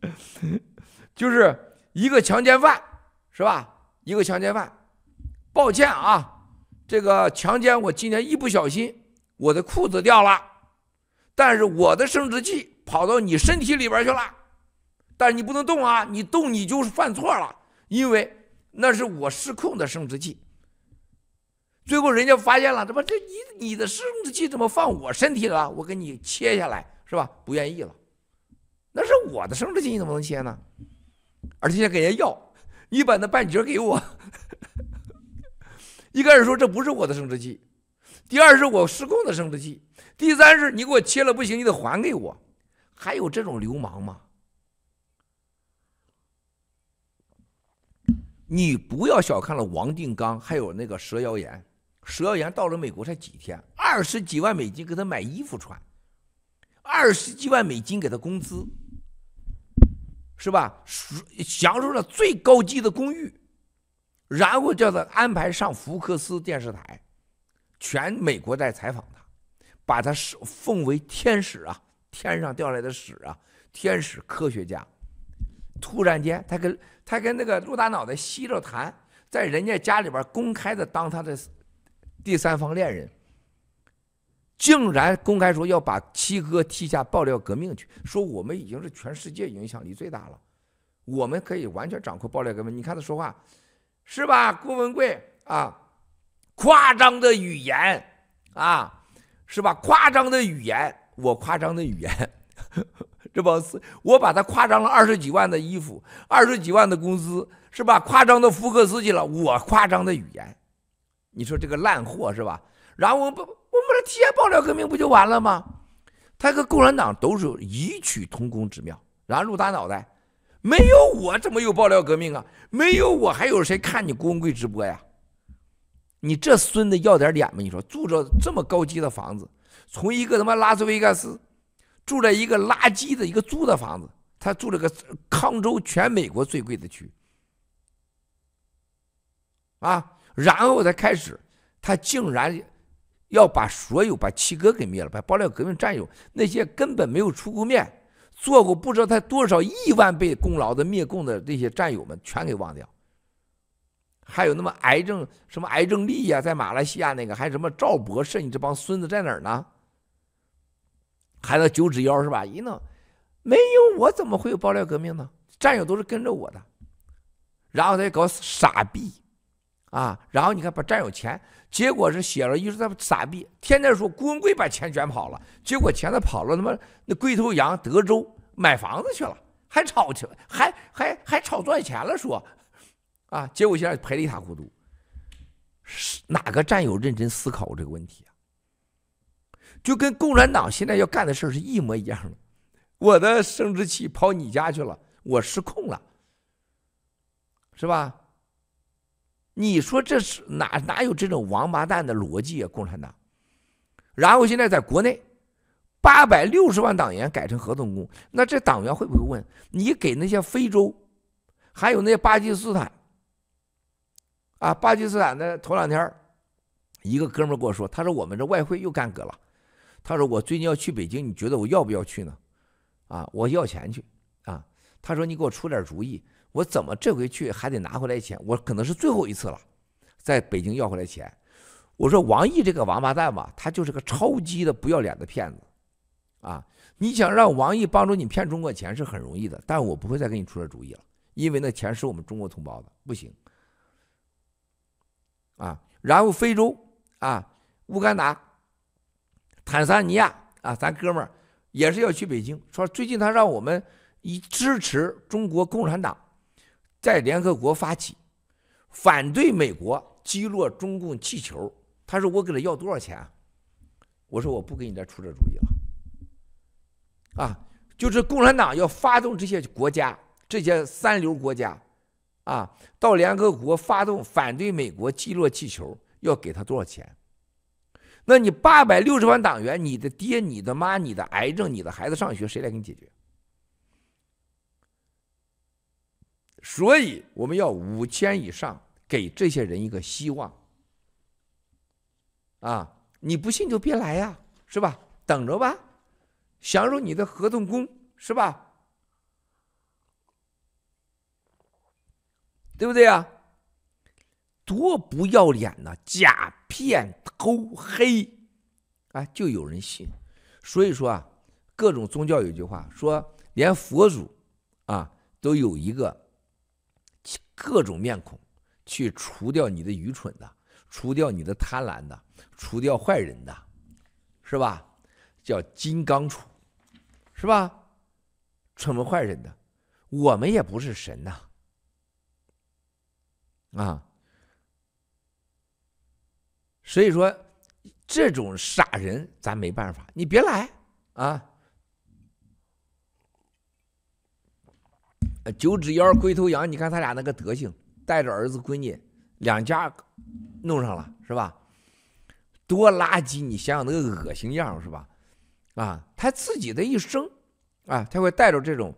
就是一个强奸犯是吧？一个强奸犯，抱歉啊，这个强奸我今天一不小心，我的裤子掉了，但是我的生殖器跑到你身体里边去了，但是你不能动啊，你动你就是犯错了，因为那是我失控的生殖器。最后人家发现了，怎么这你你的生殖器怎么放我身体了？我给你切下来是吧？不愿意了，那是我的生殖器，你怎么能切呢？而且给人家要。你把那半截给我。一开始说这不是我的生殖器，第二是我失控的生殖器，第三是你给我切了不行，你得还给我。还有这种流氓吗？你不要小看了王定刚，还有那个蛇妖炎。蛇妖炎到了美国才几天，二十几万美金给他买衣服穿，二十几万美金给他工资。是吧？享受了最高级的公寓，然后叫他安排上福克斯电视台，全美国在采访他，把他奉为天使啊，天上掉来的屎啊，天使科学家。突然间，他跟他跟那个陆大脑袋吸着痰，在人家家里边公开的当他的第三方恋人。竟然公开说要把七哥踢下爆料革命去，说我们已经是全世界影响力最大了，我们可以完全掌控爆料革命。你看他说话，是吧？郭文贵啊，夸张的语言啊，是吧？夸张的语言，我夸张的语言，这帮是，我把他夸张了二十几万的衣服，二十几万的工资，是吧？夸张的福克斯去了，我夸张的语言，你说这个烂货是吧？然后不。不是提前爆料革命不就完了吗？他和共产党都是异曲同工之妙。然后露大脑袋，没有我怎么有爆料革命啊？没有我还有谁看你郭文贵直播呀？你这孙子要点脸吗？你说住着这么高级的房子，从一个他妈拉斯维加斯住着一个垃圾的一个租的房子，他住了个康州全美国最贵的区，啊，然后才开始，他竟然。要把所有把七哥给灭了，把爆料革命战友那些根本没有出过面、做过不知道他多少亿万倍功劳的灭共的那些战友们全给忘掉。还有那么癌症什么癌症力呀，在马来西亚那个，还有什么赵博士，你这帮孙子在哪儿呢？还有九指妖是吧？一弄，没有我怎么会有爆料革命呢？战友都是跟着我的，然后他就搞傻逼啊！然后你看把战友钱。结果是写了，一直在傻逼，天天说郭文贵把钱卷跑了。结果钱他跑了，他妈那贵头羊德州买房子去了，还炒去，了，还还还炒赚钱了，说啊，结果现在赔的一塌糊涂。是哪个战友认真思考过这个问题啊？就跟共产党现在要干的事是一模一样的。我的生殖器跑你家去了，我失控了，是吧？你说这是哪哪有这种王八蛋的逻辑啊，共产党？然后现在在国内，八百六十万党员改成合同工，那这党员会不会问你给那些非洲，还有那些巴基斯坦？啊，巴基斯坦的头两天，一个哥们跟我说，他说我们这外汇又干戈了，他说我最近要去北京，你觉得我要不要去呢？啊，我要钱去啊，他说你给我出点主意。我怎么这回去还得拿回来钱？我可能是最后一次了，在北京要回来钱。我说王毅这个王八蛋吧，他就是个超级的不要脸的骗子，啊！你想让王毅帮助你骗中国钱是很容易的，但我不会再给你出这主意了，因为那钱是我们中国同胞的，不行。啊，然后非洲啊，乌干达、坦桑尼亚啊，咱哥们儿也是要去北京，说最近他让我们以支持中国共产党。在联合国发起反对美国击落中共气球，他说我给他要多少钱？我说我不给你再出这主意了。啊，就是共产党要发动这些国家、这些三流国家，啊，到联合国发动反对美国击落气球，要给他多少钱？那你八百六十万党员，你的爹、你的妈、你的癌症、你的孩子上学，谁来给你解决？所以我们要五千以上，给这些人一个希望，啊，你不信就别来呀，是吧？等着吧，享受你的合同工，是吧？对不对呀？多不要脸呐，假骗偷黑，啊，就有人信。所以说啊，各种宗教有句话说，连佛祖啊都有一个。各种面孔，去除掉你的愚蠢的，除掉你的贪婪的，除掉坏人的，是吧？叫金刚杵，是吧？除掉坏人的，我们也不是神呐，啊！所以说，这种傻人咱没办法，你别来啊！啊，九指妖、龟头羊，你看他俩那个德行，带着儿子、闺女，两家弄上了，是吧？多垃圾！你想想那个恶心样是吧？啊，他自己的一生，啊，他会带着这种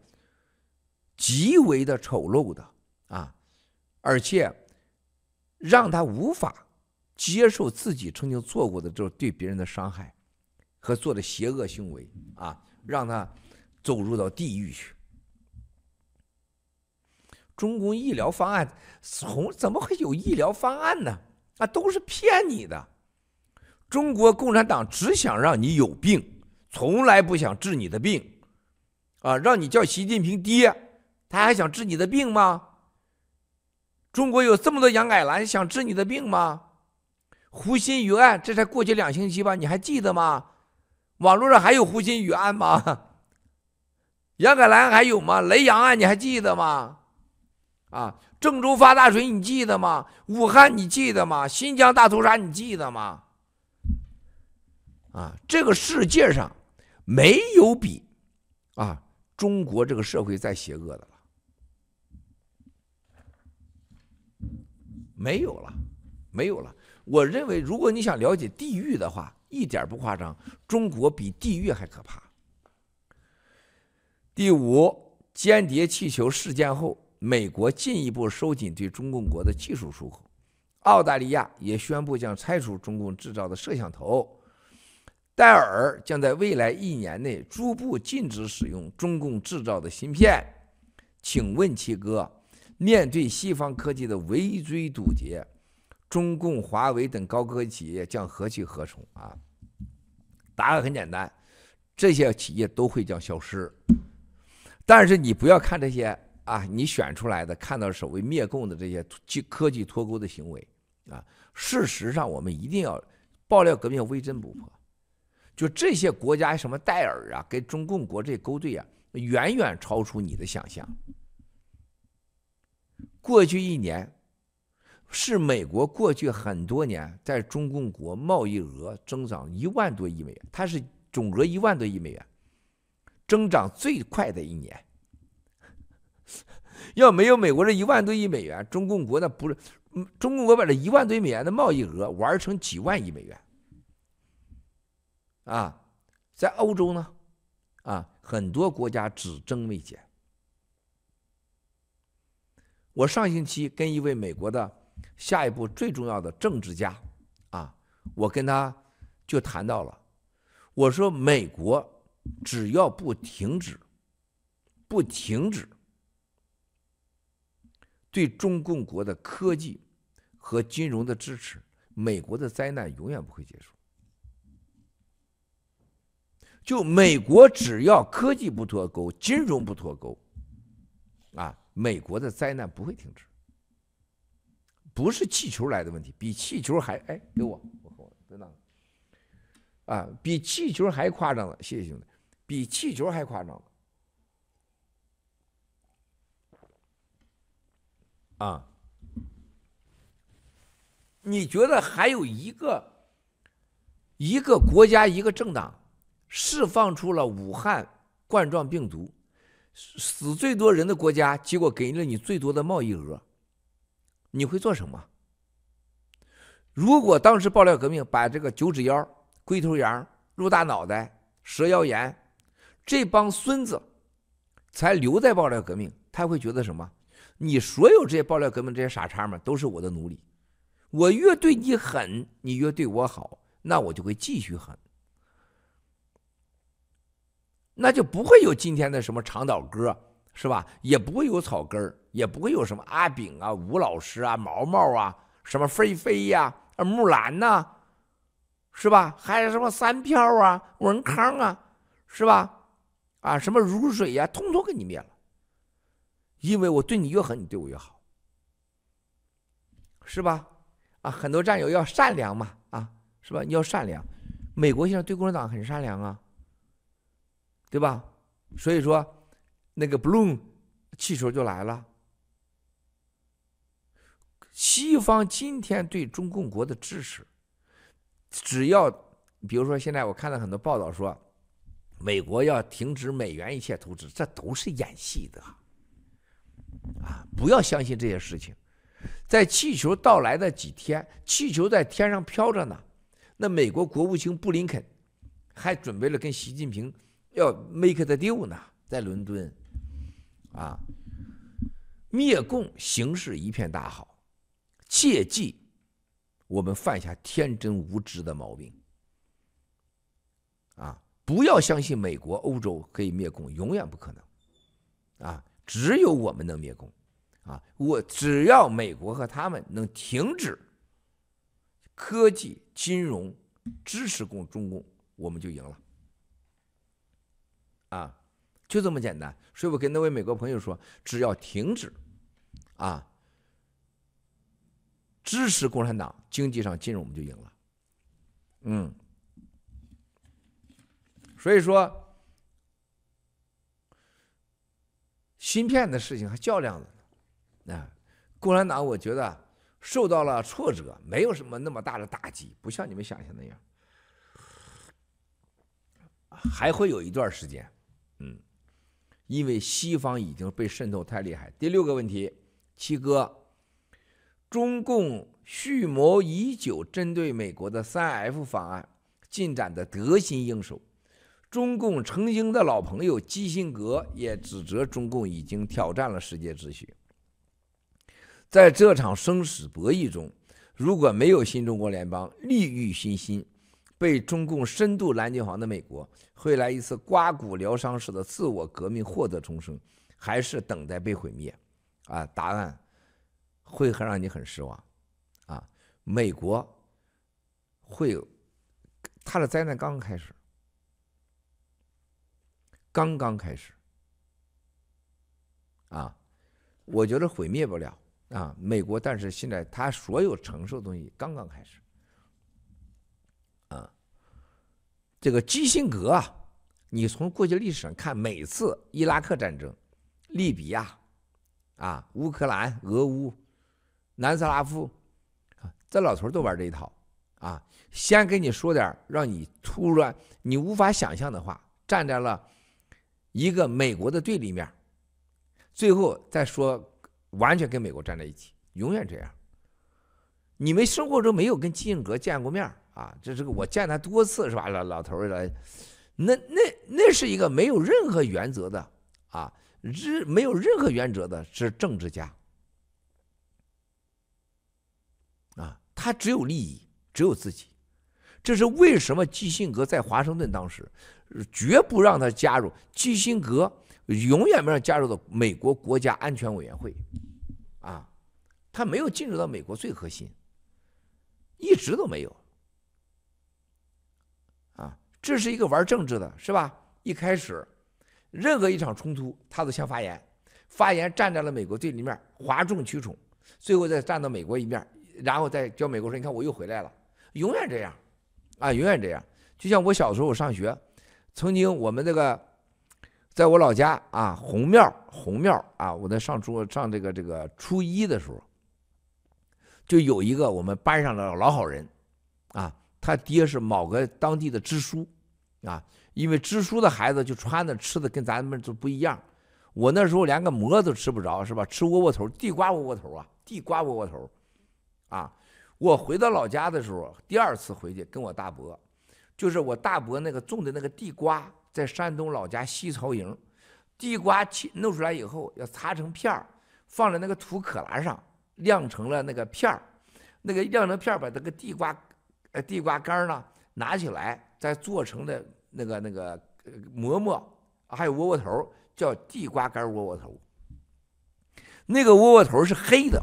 极为的丑陋的啊，而且让他无法接受自己曾经做过的这种对别人的伤害和做的邪恶行为啊，让他走入到地狱去。中共医疗方案从怎么会有医疗方案呢？啊，都是骗你的！中国共产党只想让你有病，从来不想治你的病。啊，让你叫习近平爹，他还想治你的病吗？中国有这么多杨改兰想治你的病吗？胡鑫宇案这才过去两星期吧，你还记得吗？网络上还有胡鑫宇案吗？杨 改兰还有吗？雷洋案你还记得吗？啊，郑州发大水，你记得吗？武汉，你记得吗？新疆大屠杀，你记得吗？啊，这个世界上没有比啊中国这个社会再邪恶的了，没有了，没有了。我认为，如果你想了解地狱的话，一点不夸张，中国比地狱还可怕。第五，间谍气球事件后。美国进一步收紧对中共国的技术出口，澳大利亚也宣布将拆除中共制造的摄像头，戴尔将在未来一年内逐步禁止使用中共制造的芯片。请问七哥，面对西方科技的围追堵截，中共华为等高科技企业将何去何从？啊，答案很简单，这些企业都会将消失。但是你不要看这些。啊，你选出来的看到所谓“灭共”的这些技科技脱钩的行为啊，事实上我们一定要爆料革命微针不破。就这些国家什么戴尔啊，跟中共国这勾兑啊，远远超出你的想象。过去一年是美国过去很多年在中共国贸易额增长一万多亿美元，它是总额一万多亿美元，增长最快的一年。要没有美国这一万多亿美元，中共国那不是，中共国把这一万多亿美元的贸易额玩成几万亿美元，啊，在欧洲呢，啊，很多国家只增未减。我上星期跟一位美国的下一步最重要的政治家，啊，我跟他就谈到了，我说美国只要不停止，不停止。对中共国的科技和金融的支持，美国的灾难永远不会结束。就美国只要科技不脱钩、金融不脱钩，啊，美国的灾难不会停止。不是气球来的问题，比气球还……哎，给我，我喝，等啊，比气球还夸张了，谢谢兄弟，比气球还夸张了。啊，你觉得还有一个一个国家一个政党释放出了武汉冠状病毒死最多人的国家，结果给了你最多的贸易额，你会做什么？如果当时爆料革命把这个九指妖、龟头羊、鹿大脑袋、蛇妖炎这帮孙子才留在爆料革命，他会觉得什么？你所有这些爆料哥们、这些傻叉们都是我的奴隶，我越对你狠，你越对我好，那我就会继续狠，那就不会有今天的什么长岛哥，是吧？也不会有草根儿，也不会有什么阿炳啊、吴老师啊、毛毛啊、什么菲菲呀、啊木兰呐，是吧？还有什么三票啊、文康啊，是吧？啊，什么如水呀，通通给你灭了。因为我对你越狠，你对我越好，是吧？啊，很多战友要善良嘛，啊，是吧？你要善良，美国现在对共产党很善良啊，对吧？所以说，那个 b l o e 气球就来了。西方今天对中共国的支持，只要比如说现在我看到很多报道说，美国要停止美元一切投资，这都是演戏的。啊！不要相信这些事情。在气球到来的几天，气球在天上飘着呢。那美国国务卿布林肯还准备了跟习近平要 make the deal 呢，在伦敦。啊，灭共形势一片大好，切记我们犯下天真无知的毛病。啊，不要相信美国、欧洲可以灭共，永远不可能。啊。只有我们能灭共，啊！我只要美国和他们能停止科技、金融支持共中共，我们就赢了。啊，就这么简单。所以我跟那位美国朋友说，只要停止，啊，支持共产党经济上金融，我们就赢了。嗯，所以说。芯片的事情还较量着呢，啊，共产党我觉得受到了挫折，没有什么那么大的打击，不像你们想象那样，还会有一段时间，嗯，因为西方已经被渗透太厉害。第六个问题，七哥，中共蓄谋已久，针对美国的三 F 方案进展的得心应手。中共曾经的老朋友基辛格也指责中共已经挑战了世界秩序。在这场生死博弈中，如果没有新中国联邦，利欲熏心，被中共深度蓝军黄的美国，会来一次刮骨疗伤式的自我革命，获得重生，还是等待被毁灭？啊，答案会很让你很失望。啊，美国会，它的灾难刚刚开始。刚刚开始，啊，我觉得毁灭不了啊，美国。但是现在他所有承受的东西刚刚开始，啊，这个基辛格啊，你从过去历史上看，每次伊拉克战争、利比亚、啊、乌克兰、俄乌、南斯拉夫，这老头都玩这一套啊。先给你说点让你突然你无法想象的话，站在了。一个美国的对立面，最后再说，完全跟美国站在一起，永远这样。你们生活中没有跟基辛格见过面啊？这是个我见他多次是吧？老老头儿了，那那那是一个没有任何原则的啊，是没有任何原则的是政治家，啊，他只有利益，只有自己，这是为什么基辛格在华盛顿当时。绝不让他加入基辛格，永远不让加入到美国国家安全委员会，啊，他没有进入到美国最核心，一直都没有，啊，这是一个玩政治的，是吧？一开始，任何一场冲突，他都先发言，发言站在了美国对立面，哗众取宠，最后再站到美国一面，然后再叫美国说，你看我又回来了，永远这样，啊，永远这样，就像我小时候上学。曾经我们那个，在我老家啊，红庙红庙啊，我在上初上这个这个初一的时候，就有一个我们班上的老好人，啊，他爹是某个当地的支书，啊，因为支书的孩子就穿的吃的跟咱们就不一样，我那时候连个馍都吃不着，是吧？吃窝窝头，地瓜窝窝头啊，地瓜窝窝头，啊，我回到老家的时候，第二次回去跟我大伯。就是我大伯那个种的那个地瓜，在山东老家西曹营，地瓜切弄出来以后要擦成片儿，放在那个土坷垃上晾成了那个片儿，那个晾成片儿，把那个地瓜，呃，地瓜干儿呢拿起来再做成的那个那个馍馍，还有窝窝头，叫地瓜干窝窝头。那个窝窝头是黑的，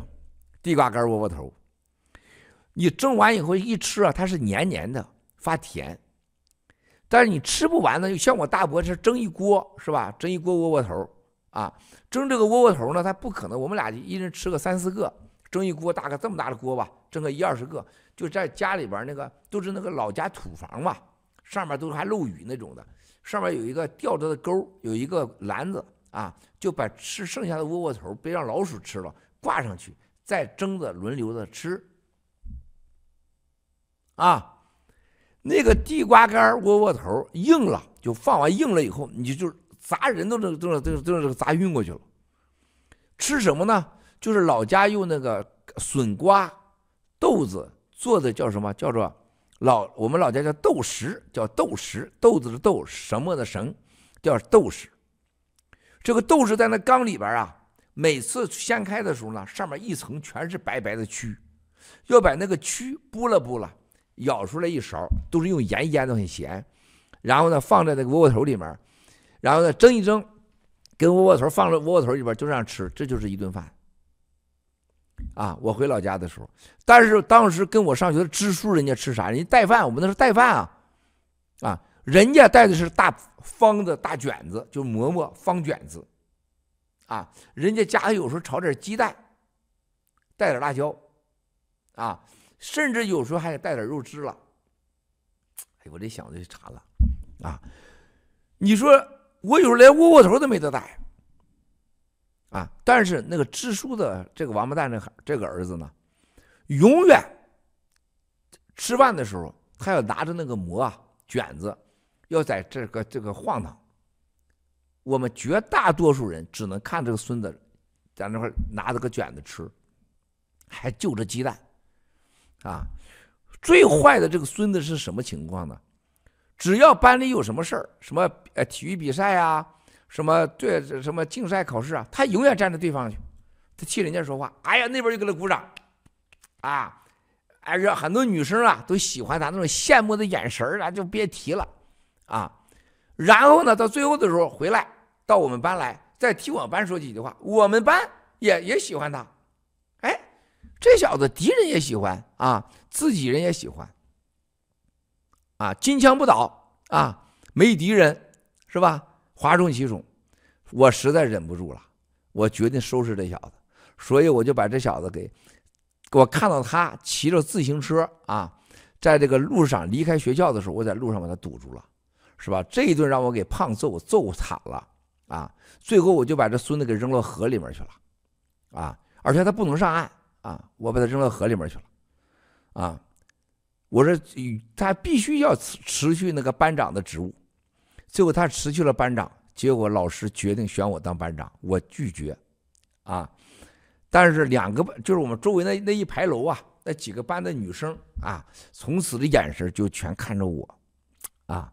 地瓜干窝窝头，你蒸完以后一吃啊，它是黏黏的，发甜。但是你吃不完呢，就像我大伯是蒸一锅，是吧？蒸一锅窝窝头，啊，蒸这个窝窝头呢，他不可能，我们俩一人吃个三四个。蒸一锅，大概这么大的锅吧，蒸个一二十个。就在家里边那个，都是那个老家土房嘛，上面都还漏雨那种的，上面有一个吊着的钩，有一个篮子啊，就把吃剩下的窝窝头别让老鼠吃了，挂上去，再蒸着轮流的吃，啊。那个地瓜干窝窝头硬了，就放完硬了以后，你就砸人都能，都都都砸晕过去了。吃什么呢？就是老家用那个笋瓜豆子做的，叫什么？叫做老我们老家叫豆食，叫豆食豆子的豆，什么的什，叫豆食。这个豆食在那缸里边啊，每次掀开的时候呢，上面一层全是白白的蛆，要把那个蛆剥了剥了。舀出来一勺，都是用盐腌的很咸，然后呢放在那个窝窝头里面，然后呢蒸一蒸，跟窝窝头放在窝窝头里边就这样吃，这就是一顿饭。啊，我回老家的时候，但是当时跟我上学的支书人家吃啥？人家带饭，我们那是带饭啊，啊，人家带的是大方子大卷子，就馍馍方卷子，啊，人家家里有时候炒点鸡蛋，带点辣椒，啊。甚至有时候还得带点肉汁了，哎，我这想着就馋了，啊！你说我有时候连窝窝头都没得带，啊！但是那个支书的这个王八蛋，这这个儿子呢，永远吃饭的时候他要拿着那个馍啊卷子，要在这个这个晃荡。我们绝大多数人只能看这个孙子在那块拿着个卷子吃，还就着鸡蛋。啊，最坏的这个孙子是什么情况呢？只要班里有什么事儿，什么呃体育比赛啊，什么对什么竞赛考试啊，他永远站在对方去，他替人家说话。哎呀，那边就给他鼓掌，啊，哎，呀，很多女生啊都喜欢他那种羡慕的眼神儿啊，就别提了啊。然后呢，到最后的时候回来到我们班来，再替我们班说几句话，我们班也也喜欢他。这小子，敌人也喜欢啊，自己人也喜欢，啊，金枪不倒啊，没敌人是吧？哗众取宠，我实在忍不住了，我决定收拾这小子，所以我就把这小子给，我看到他骑着自行车啊，在这个路上离开学校的时候，我在路上把他堵住了，是吧？这一顿让我给胖揍我揍惨了啊！最后我就把这孙子给扔到河里面去了，啊，而且他不能上岸。啊，我把他扔到河里面去了，啊，我说他必须要辞续去那个班长的职务，最后他辞去了班长，结果老师决定选我当班长，我拒绝，啊，但是两个班就是我们周围那那一排楼啊，那几个班的女生啊，从此的眼神就全看着我，啊，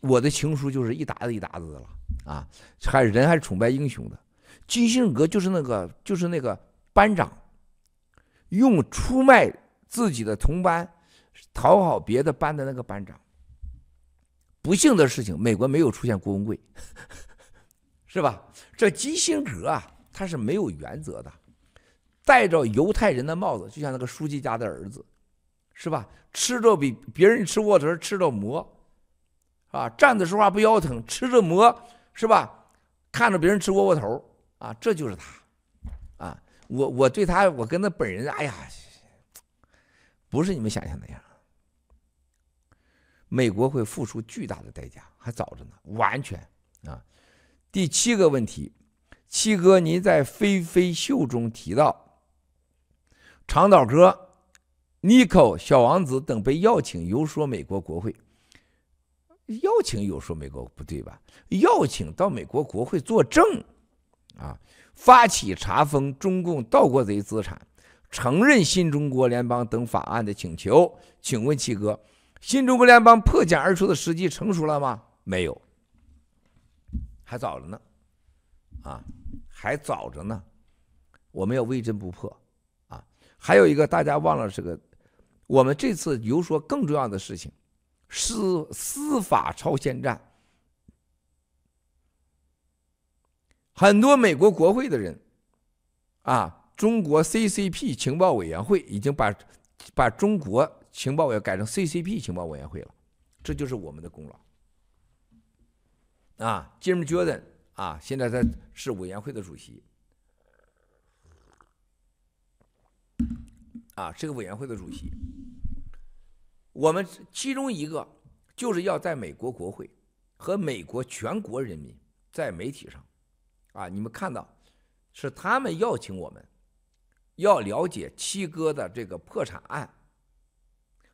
我的情书就是一沓子一沓子的了，啊，还人还是崇拜英雄的，金星阁就是那个就是那个班长。用出卖自己的同班，讨好别的班的那个班长。不幸的事情，美国没有出现郭文贵，是吧？这基辛格啊，他是没有原则的，戴着犹太人的帽子，就像那个书记家的儿子，是吧？吃着比别人吃窝头，吃着馍，啊，站着说话不腰疼，吃着馍，是吧？看着别人吃窝窝头，啊，这就是他。我我对他，我跟他本人，哎呀，不是你们想象那样。美国会付出巨大的代价，还早着呢，完全啊。第七个问题，七哥，您在《飞飞秀》中提到，长岛哥、尼克、小王子等被邀请游说美国国会，邀请游说美国不对吧？邀请到美国国会作证，啊。发起查封中共盗国贼资产、承认新中国联邦等法案的请求。请问七哥，新中国联邦破茧而出的时机成熟了吗？没有，还早着呢。啊，还早着呢。我们要微针不破，啊，还有一个大家忘了这个，我们这次游说更重要的事情是司法超限战。很多美国国会的人，啊，中国 CCP 情报委员会已经把把中国情报委改成 CCP 情报委员会了，这就是我们的功劳。啊，Jim Jordan 啊，现在他是委员会的主席，啊，是个委员会的主席。我们其中一个就是要在美国国会和美国全国人民在媒体上。啊，你们看到，是他们邀请我们，要了解七哥的这个破产案，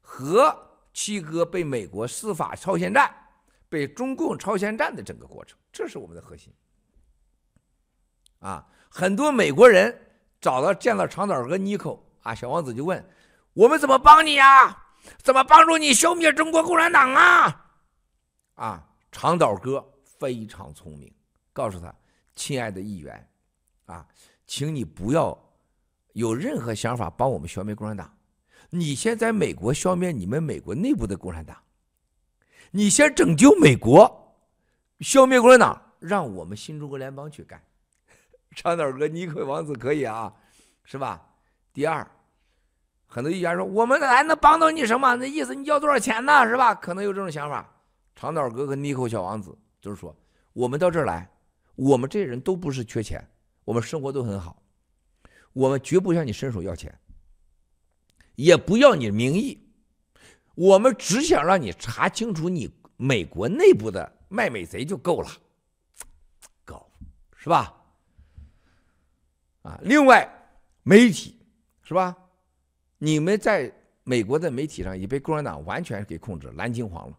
和七哥被美国司法超限战、被中共超限战的整个过程，这是我们的核心。啊，很多美国人找到见到长岛哥尼 i 啊，小王子就问：我们怎么帮你呀？怎么帮助你消灭中国共产党啊？啊，长岛哥非常聪明，告诉他。亲爱的议员，啊，请你不要有任何想法帮我们消灭共产党。你先在美国消灭你们美国内部的共产党，你先拯救美国，消灭共产党，让我们新中国联邦去干。长 岛哥、尼克王子可以啊，是吧？第二，很多议员说我们还能帮到你什么？那意思你要多少钱呢？是吧？可能有这种想法。长岛哥和尼克小王子就是说，我们到这儿来。我们这些人都不是缺钱，我们生活都很好，我们绝不向你伸手要钱，也不要你名义，我们只想让你查清楚你美国内部的卖美贼就够了，够是吧？啊，另外媒体是吧？你们在美国的媒体上已被共产党完全给控制，蓝金黄了。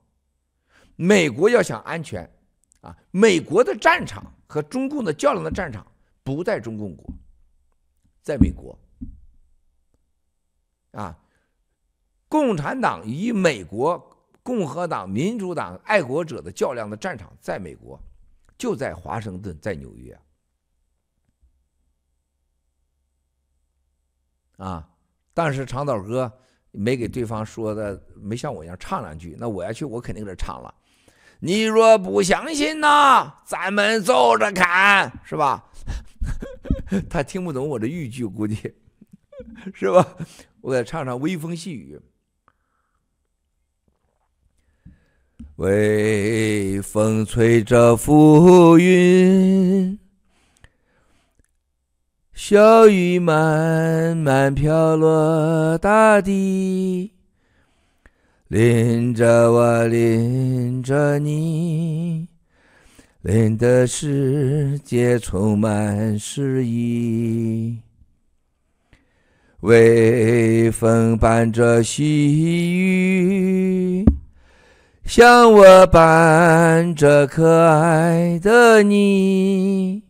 美国要想安全。啊，美国的战场和中共的较量的战场不在中共国，在美国。啊，共产党与美国共和党、民主党、爱国者的较量的战场在美国，就在华盛顿，在纽约。啊，但是长岛哥没给对方说的，没像我一样唱两句，那我要去，我肯定给他唱了。你若不相信呢，咱们走着看，是吧？他听不懂我的豫剧，估计 是吧？我给他唱唱《微风细雨》。微风吹着浮云，小雨慢慢飘落大地。淋着我，淋着你，淋得世界充满诗意。微风伴着细雨，像我伴着可爱的你。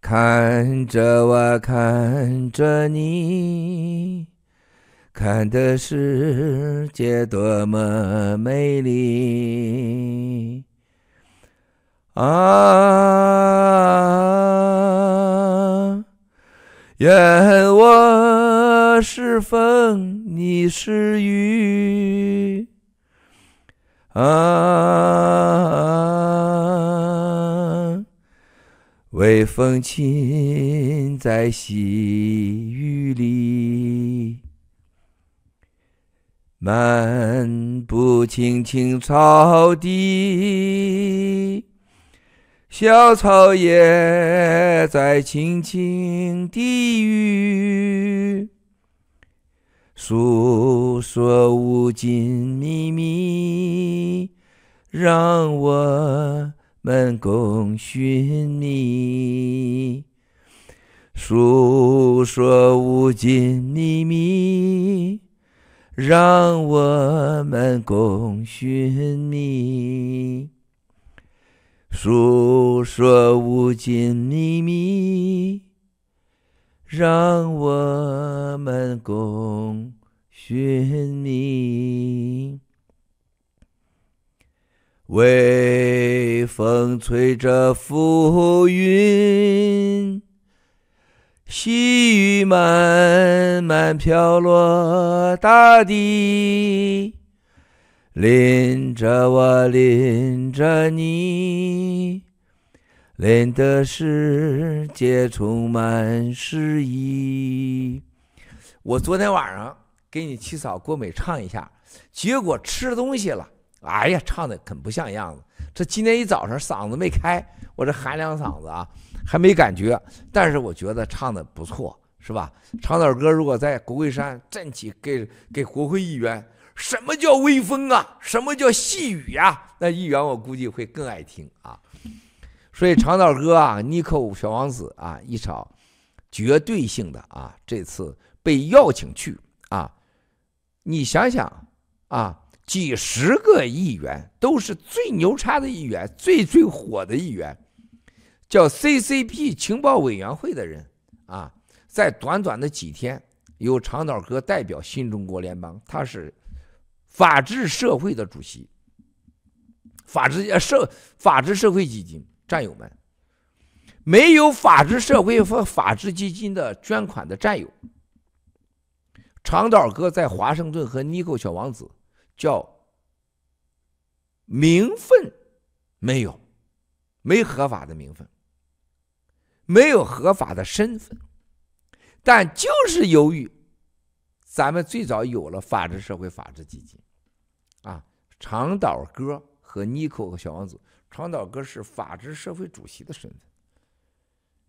看着我，看着你。看的世界多么美丽啊！愿我是风，你是雨啊！微风轻，在细雨里。漫步青青草地，小草也在轻轻低语，诉说无尽秘密，让我们共寻觅，诉说无尽秘密。让我们共寻觅，诉说无尽秘密。让我们共寻觅，微风吹着浮云。细雨慢慢飘落大地，淋着我，淋着你，淋得世界充满诗意。我昨天晚上给你七嫂郭美唱一下，结果吃东西了，哎呀，唱的很不像样子。这今天一早上嗓子没开，我这喊两嗓子啊。还没感觉，但是我觉得唱的不错，是吧？长岛哥如果在国会山站起，给给国会议员，什么叫威风啊？什么叫细雨呀？那议员我估计会更爱听啊。所以长岛哥啊，尼克小王子啊，一场绝对性的啊，这次被邀请去啊，你想想啊，几十个议员都是最牛叉的议员，最最火的议员。叫 CCP 情报委员会的人啊，在短短的几天，由长岛哥代表新中国联邦，他是法治社会的主席。法治呃社法治社会基金战友们，没有法治社会和法治基金的捐款的战友，长岛哥在华盛顿和尼克小王子叫名分没有，没合法的名分。没有合法的身份，但就是由于咱们最早有了法治社会、法治基金，啊，长岛哥和妮蔻和小王子，长岛哥是法治社会主席的身份。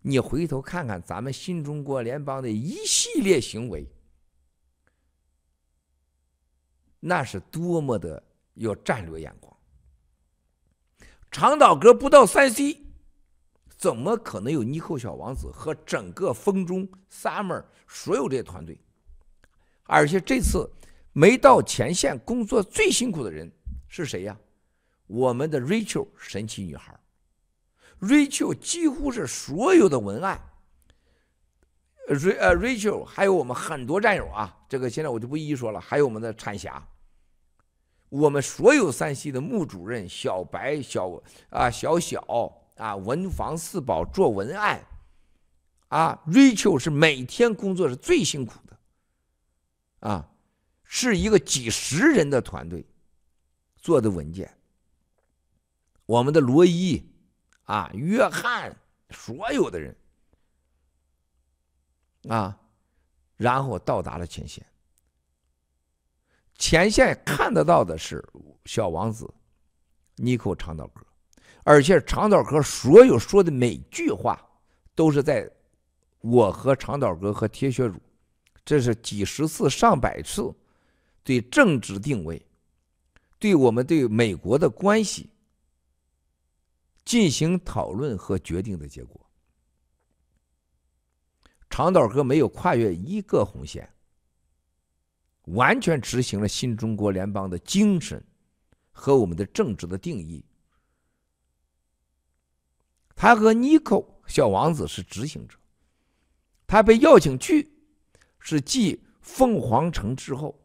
你回头看看咱们新中国联邦的一系列行为，那是多么的有战略眼光。长岛哥不到三 C。怎么可能有《妮蔻小王子》和整个《风中 summer》所有这些团队？而且这次没到前线工作最辛苦的人是谁呀？我们的 Rachel 神奇女孩，Rachel 几乎是所有的文案呃 Rachel 还有我们很多战友啊，这个现在我就不一一说了。还有我们的产霞，我们所有山西的穆主任、小白、小啊、小小。啊，文房四宝做文案，啊，Rachel 是每天工作是最辛苦的，啊，是一个几十人的团队做的文件，我们的罗伊啊、约翰所有的人，啊，然后到达了前线，前线看得到的是小王子，妮蔻唱的歌。而且长岛哥所有说的每句话，都是在我和长岛哥和铁血主，这是几十次上百次对政治定位，对我们对美国的关系进行讨论和决定的结果。长岛哥没有跨越一个红线，完全执行了新中国联邦的精神和我们的政治的定义。他和尼克小王子是执行者，他被邀请去，是继凤凰城之后，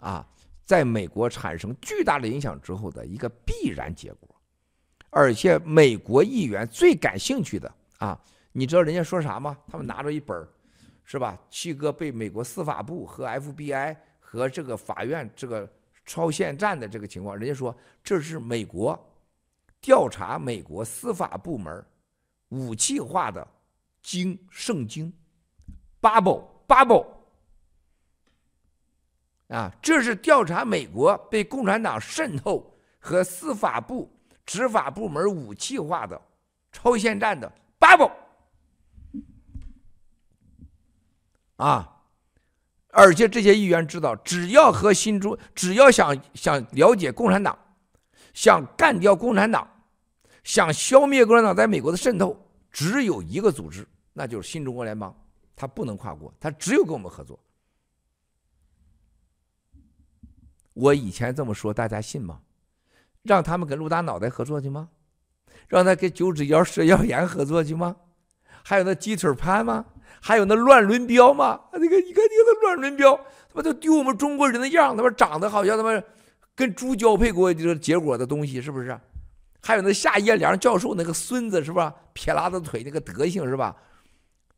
啊，在美国产生巨大的影响之后的一个必然结果，而且美国议员最感兴趣的啊，你知道人家说啥吗？他们拿着一本儿，是吧？七哥被美国司法部和 FBI 和这个法院这个超限战的这个情况，人家说这是美国调查美国司法部门。武器化的经圣经，bubble，啊，这是调查美国被共产党渗透和司法部执法部门武器化的超限战的 bubble，啊，而且这些议员知道，只要和新诸，只要想想了解共产党，想干掉共产党。想消灭共产党在美国的渗透，只有一个组织，那就是新中国联邦。他不能跨国，他只有跟我们合作。我以前这么说，大家信吗？让他们跟陆大脑袋合作去吗？让他跟九指妖蛇妖炎合作去吗？还有那鸡腿潘吗？还有那乱伦彪吗？那个，你看那个乱伦彪，他妈都丢我们中国人的样，他妈长得好像他妈跟猪交配过就结果的东西，是不是？还有那夏业良教授那个孙子是吧？撇拉子腿那个德行是吧？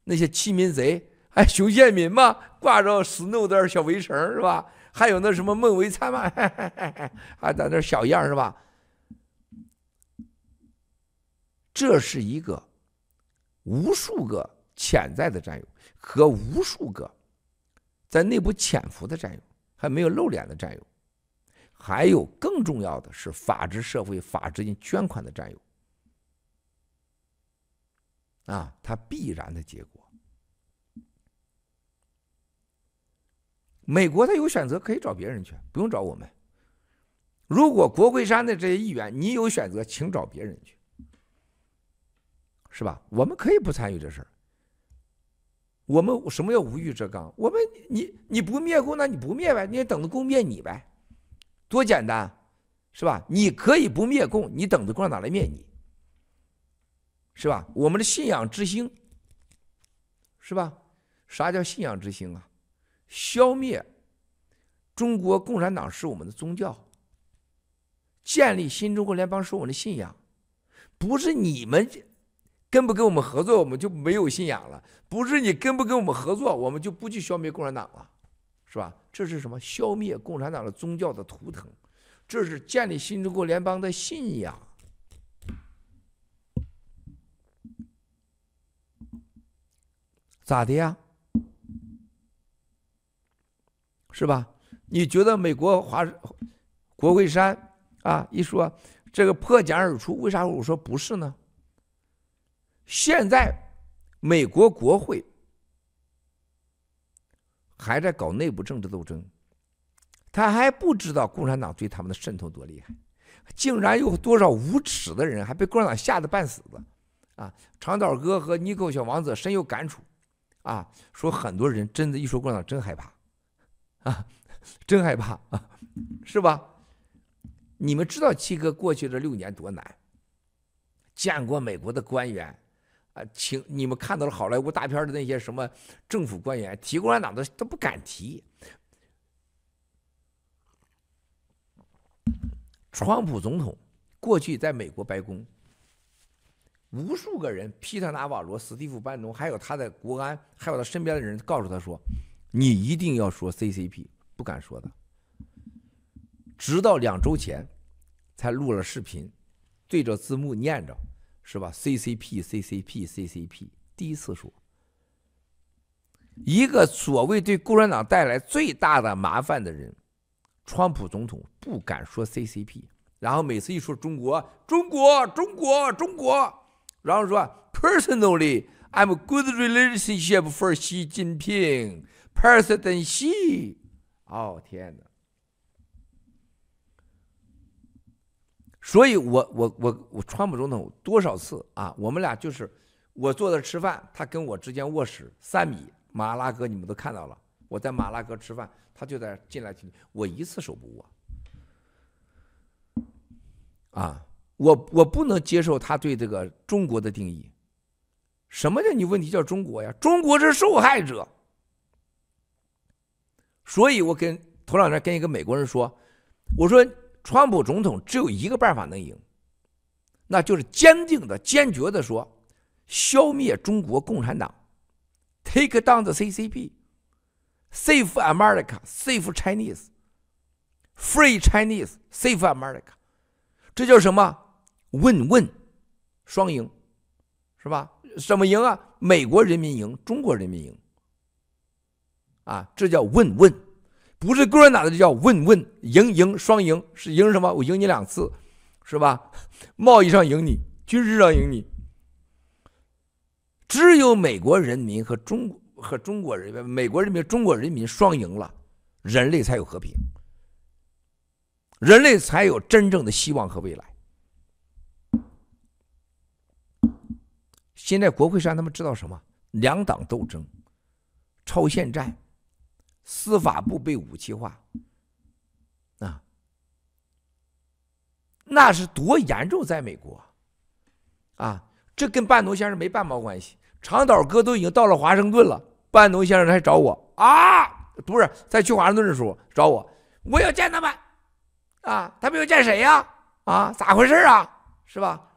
那些欺民贼，哎，熊建民嘛，挂着 s n o w 的小围绳是吧？还有那什么孟维灿嘛，还在那小样是吧？这是一个无数个潜在的战友和无数个在内部潜伏的战友，还没有露脸的战友。还有更重要的是，法治社会、法治性捐款的占有，啊，它必然的结果。美国他有选择，可以找别人去，不用找我们。如果国会山的这些议员，你有选择，请找别人去，是吧？我们可以不参与这事儿。我们什么叫无欲则刚？我们你你不灭共，那你不灭呗，你也等着共灭你呗。多简单，是吧？你可以不灭共，你等着共产党来灭你，是吧？我们的信仰之星，是吧？啥叫信仰之星啊？消灭中国共产党是我们的宗教，建立新中国联邦是我们的信仰，不是你们跟不跟我们合作，我们就没有信仰了；不是你跟不跟我们合作，我们就不去消灭共产党了。是吧？这是什么？消灭共产党的宗教的图腾，这是建立新中国联邦的信仰，咋的呀？是吧？你觉得美国华国会山啊？一说这个破茧而出，为啥我说不是呢？现在美国国会。还在搞内部政治斗争，他还不知道共产党对他们的渗透多厉害，竟然有多少无耻的人还被共产党吓得半死的，啊！长岛哥和尼狗小王子深有感触，啊，说很多人真的一说共产党真害怕，啊，真害怕啊，是吧？你们知道七哥过去这六年多难，见过美国的官员。啊，请你们看到了好莱坞大片的那些什么政府官员提共产党的都不敢提。川普总统过去在美国白宫，无数个人，皮特·纳瓦罗、史蒂夫·班农，还有他的国安，还有他身边的人，告诉他说：“你一定要说 CCP，不敢说的。”直到两周前，才录了视频，对着字幕念着。是吧？CCP，CCP，CCP，第一次说一个所谓对共产党带来最大的麻烦的人，川普总统不敢说 CCP，然后每次一说中国，中国，中国，中国，然后说 Personally，I'm good relationship for Xi Jinping，President Xi，哦天哪！所以，我我我我川普总统多少次啊？我们俩就是我坐这吃饭，他跟我之间卧室三米，马拉哥你们都看到了，我在马拉哥吃饭，他就在进来进去，我一次手不握。啊，我我不能接受他对这个中国的定义，什么叫你问题叫中国呀？中国是受害者。所以我跟头两天跟一个美国人说，我说。川普总统只有一个办法能赢，那就是坚定的、坚决的说：消灭中国共产党，take down the CCP，save America, save Chinese, free Chinese, save America。这叫什么？问问，双赢，是吧？怎么赢啊？美国人民赢，中国人民赢，啊，这叫问问。不是共产党，的就叫问问赢赢双赢，是赢什么？我赢你两次，是吧？贸易上赢你，军事上赢你。只有美国人民和中和中国人民，美国人民、中国人民双赢了，人类才有和平，人类才有真正的希望和未来。现在国会山他们知道什么？两党斗争，超限战。司法部被武器化，啊，那是多严重？在美国，啊，这跟半农先生没半毛关系。长岛哥都已经到了华盛顿了，半农先生还找我啊？不是，在去华盛顿的时候找我，我要见他们，啊，他们要见谁呀？啊，咋回事啊？是吧？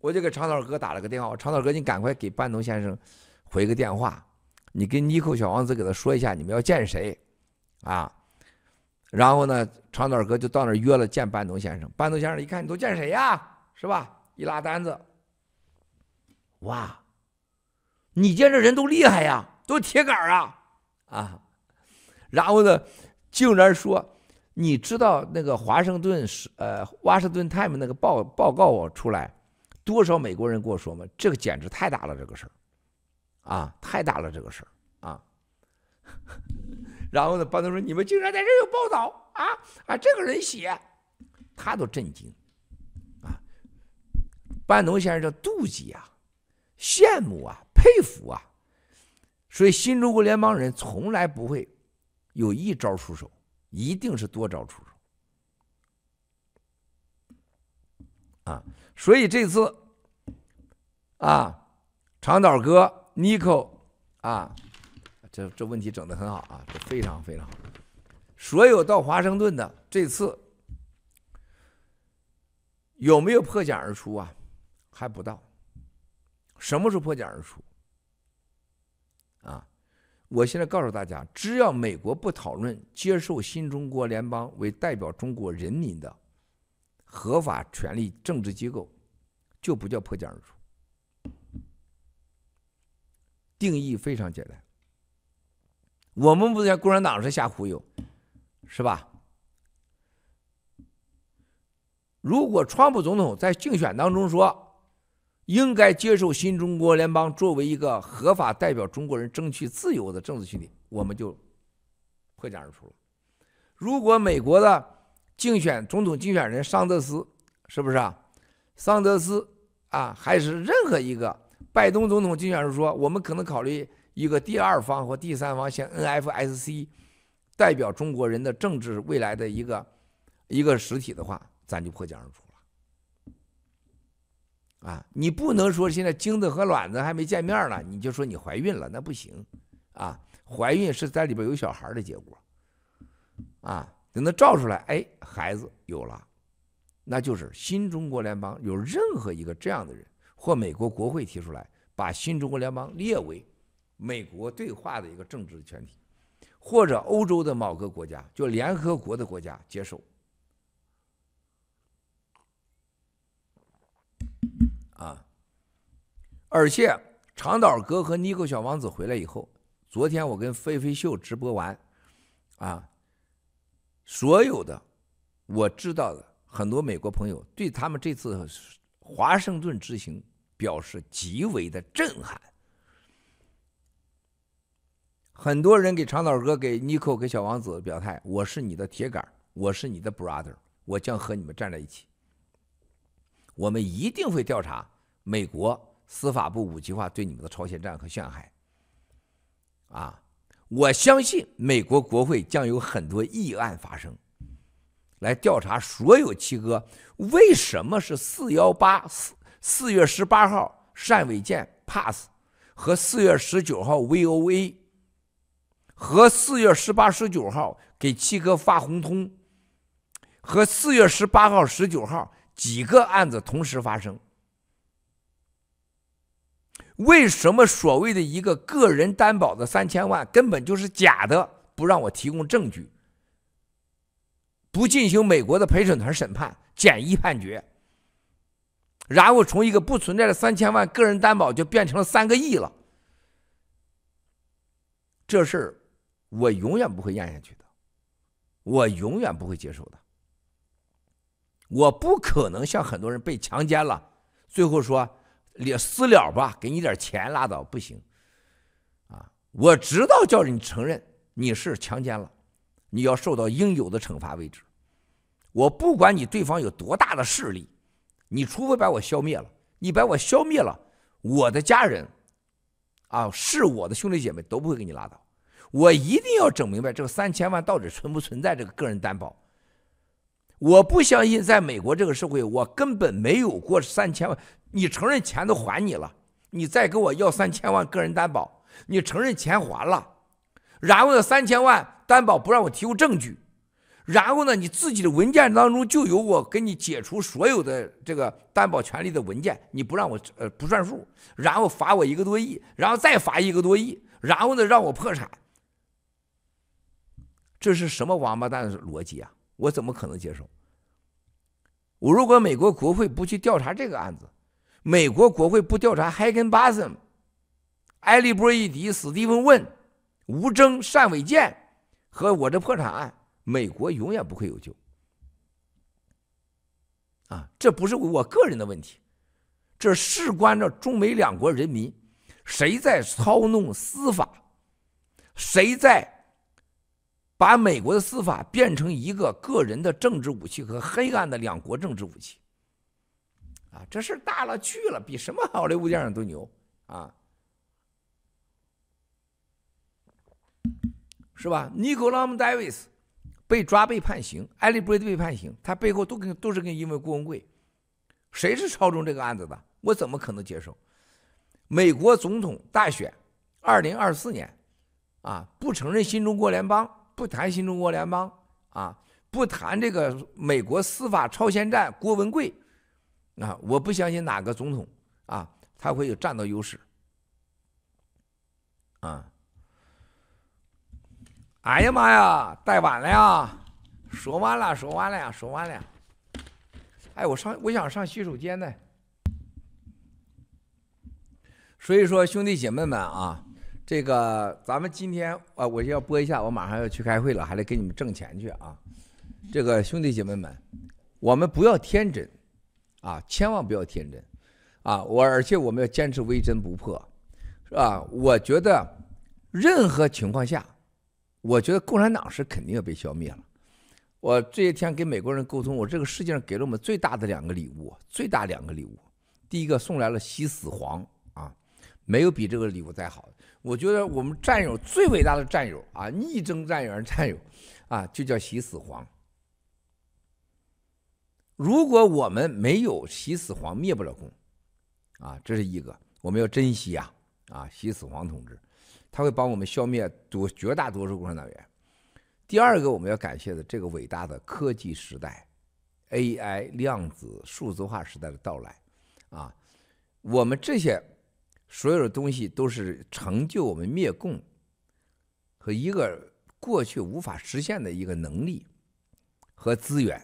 我就给长岛哥打了个电话，长岛哥，你赶快给半农先生回个电话。你跟妮蔻小王子给他说一下，你们要见谁，啊？然后呢，长短哥就到那儿约了见班农先生。班农先生一看，你都见谁呀？是吧？一拉单子，哇！你见这人都厉害呀，都铁杆啊啊！然后呢，竟然说你知道那个华盛顿是呃《华盛顿 time 那个报报告出来多少美国人跟我说嘛？这个简直太大了，这个事儿。啊，太大了这个事儿啊！然后呢，班农说：“你们竟然在这儿有报道啊？啊，这个人写，他都震惊啊！”班农先生这妒忌啊、羡慕啊、佩服啊，所以新中国联邦人从来不会有一招出手，一定是多招出手啊！所以这次啊，长岛哥。Nico，啊，这这问题整的很好啊，这非常非常好。所有到华盛顿的这次，有没有破茧而出啊？还不到。什么时候破茧而出？啊，我现在告诉大家，只要美国不讨论接受新中国联邦为代表中国人民的合法权利政治机构，就不叫破茧而出。定义非常简单，我们不像共产党是瞎忽悠，是吧？如果川普总统在竞选当中说应该接受新中国联邦作为一个合法代表中国人争取自由的政治权体，我们就破茧而出了。如果美国的竞选总统竞选人桑德斯是不是啊？桑德斯啊，还是任何一个？拜登总统竞选时说：“我们可能考虑一个第二方或第三方，像 NFSC 代表中国人的政治未来的一个一个实体的话，咱就破茧而出了。啊，你不能说现在精子和卵子还没见面呢，你就说你怀孕了，那不行。啊，怀孕是在里边有小孩的结果。啊，等他照出来，哎，孩子有了，那就是新中国联邦有任何一个这样的人。”或美国国会提出来，把新中国联邦列为美国对话的一个政治全体，或者欧洲的某个国家，就联合国的国家接受。啊，而且长岛哥和尼克小王子回来以后，昨天我跟飞飞秀直播完，啊，所有的我知道的很多美国朋友对他们这次华盛顿之行。表示极为的震撼，很多人给长岛哥、给妮蔻、给小王子表态：“我是你的铁杆，我是你的 brother，我将和你们站在一起。我们一定会调查美国司法部五级化对你们的朝鲜战和陷害。啊，我相信美国国会将有很多议案发生，来调查所有七哥为什么是四幺八四。”四月十八号，单伟建 pass 和四月十九号 VOA 和四月十八、十九号给七哥发红通，和四月十八号、十九号几个案子同时发生。为什么所谓的一个个人担保的三千万根本就是假的？不让我提供证据，不进行美国的陪审团审判，简易判决。然后从一个不存在的三千万个人担保，就变成了三个亿了。这事儿我永远不会咽下去的，我永远不会接受的。我不可能像很多人被强奸了，最后说了私了吧，给你点钱拉倒，不行。啊，我知道叫你承认你是强奸了，你要受到应有的惩罚为止。我不管你对方有多大的势力。你除非把我消灭了，你把我消灭了，我的家人，啊，是我的兄弟姐妹都不会给你拉倒。我一定要整明白这个三千万到底存不存在这个个人担保。我不相信在美国这个社会，我根本没有过三千万。你承认钱都还你了，你再给我要三千万个人担保。你承认钱还了，然后呢，三千万担保不让我提供证据。然后呢？你自己的文件当中就有我给你解除所有的这个担保权利的文件，你不让我呃不算数，然后罚我一个多亿，然后再罚一个多亿，然后呢让我破产，这是什么王八蛋逻辑啊？我怎么可能接受？我如果美国国会不去调查这个案子，美国国会不调查 h a g e n b a s s n 埃利波伊迪、史蒂芬问、吴征、单伟健和我这破产案。美国永远不会有救，啊，这不是我个人的问题，这事关着中美两国人民，谁在操弄司法，谁在把美国的司法变成一个个人的政治武器和黑暗的两国政治武器，啊，这事大了去了，比什么好莱坞电影都牛，啊，是吧 n i c o l 维斯，Davis。被抓被判刑 e l b r i 被判刑，他背后都跟都是跟因为郭文贵，谁是操纵这个案子的？我怎么可能接受？美国总统大选二零二四年啊，不承认新中国联邦，不谈新中国联邦啊，不谈这个美国司法超前战郭文贵啊，我不相信哪个总统啊，他会有占到优势，啊。哎呀妈呀！带晚了呀！说完了，说完了，呀，说完了。哎，我上，我想上洗手间呢。所以说，兄弟姐妹们啊，这个咱们今天啊，我就要播一下，我马上要去开会了，还得给你们挣钱去啊。这个兄弟姐妹们，我们不要天真啊，千万不要天真啊！我而且我们要坚持微针不破，是吧？我觉得任何情况下。我觉得共产党是肯定要被消灭了。我这些天跟美国人沟通，我这个世界上给了我们最大的两个礼物，最大两个礼物，第一个送来了“西死黄”啊，没有比这个礼物再好的。我觉得我们战友最伟大的战友啊，逆征战友战友啊，就叫“西死黄”。如果我们没有“西死黄”，灭不了共，啊，这是一个我们要珍惜呀啊，“西死黄”同志。他会帮我们消灭多绝大多数共产党员。第二个，我们要感谢的这个伟大的科技时代，AI、量子、数字化时代的到来，啊，我们这些所有的东西都是成就我们灭共和一个过去无法实现的一个能力和资源。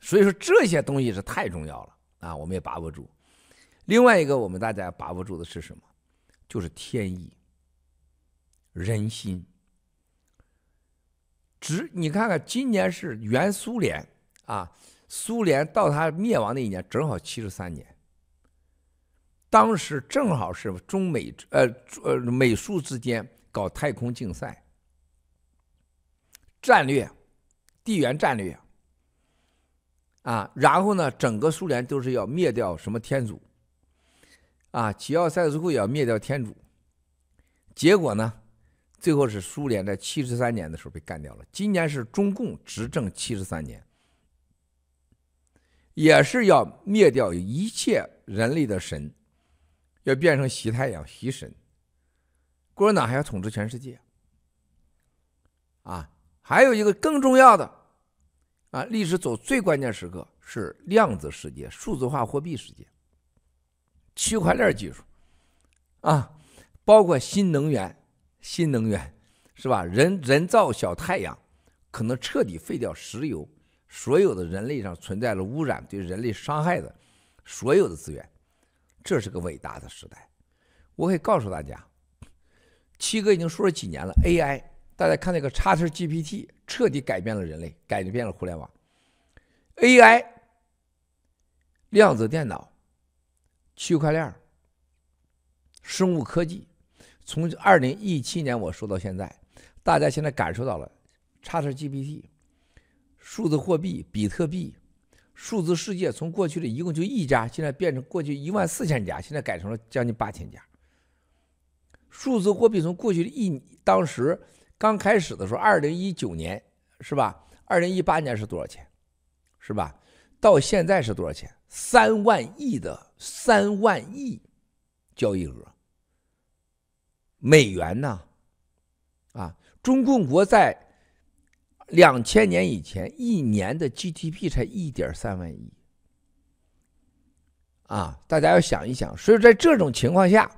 所以说这些东西是太重要了啊，我们也把握住。另外一个，我们大家把握住的是什么？就是天意，人心。只你看看，今年是原苏联啊，苏联到它灭亡那一年正好七十三年，当时正好是中美呃呃美苏之间搞太空竞赛，战略，地缘战略，啊，然后呢，整个苏联都是要灭掉什么天主。啊，齐奥塞斯库也要灭掉天主，结果呢，最后是苏联在七十三年的时候被干掉了。今年是中共执政七十三年，也是要灭掉一切人类的神，要变成习太阳习神，共产党还要统治全世界。啊，还有一个更重要的，啊，历史走最关键时刻是量子世界、数字化货币世界。区块链技术，啊，包括新能源，新能源是吧？人人造小太阳，可能彻底废掉石油，所有的人类上存在了污染对人类伤害的所有的资源，这是个伟大的时代。我可以告诉大家，七哥已经说了几年了，AI，大家看那个 ChatGPT，彻底改变了人类，改变了互联网，AI，量子电脑。区块链、生物科技，从二零一七年我说到现在，大家现在感受到了。ChatGPT、数字货币、比特币、数字世界，从过去的一共就一家，现在变成过去一万四千家，现在改成了将近八千家。数字货币从过去的一，当时刚开始的时候，二零一九年是吧？二零一八年是多少钱？是吧？到现在是多少钱？三万亿的三万亿交易额，美元呢？啊，中共国在两千年以前一年的 GDP 才一点三万亿，啊，大家要想一想。所以在这种情况下，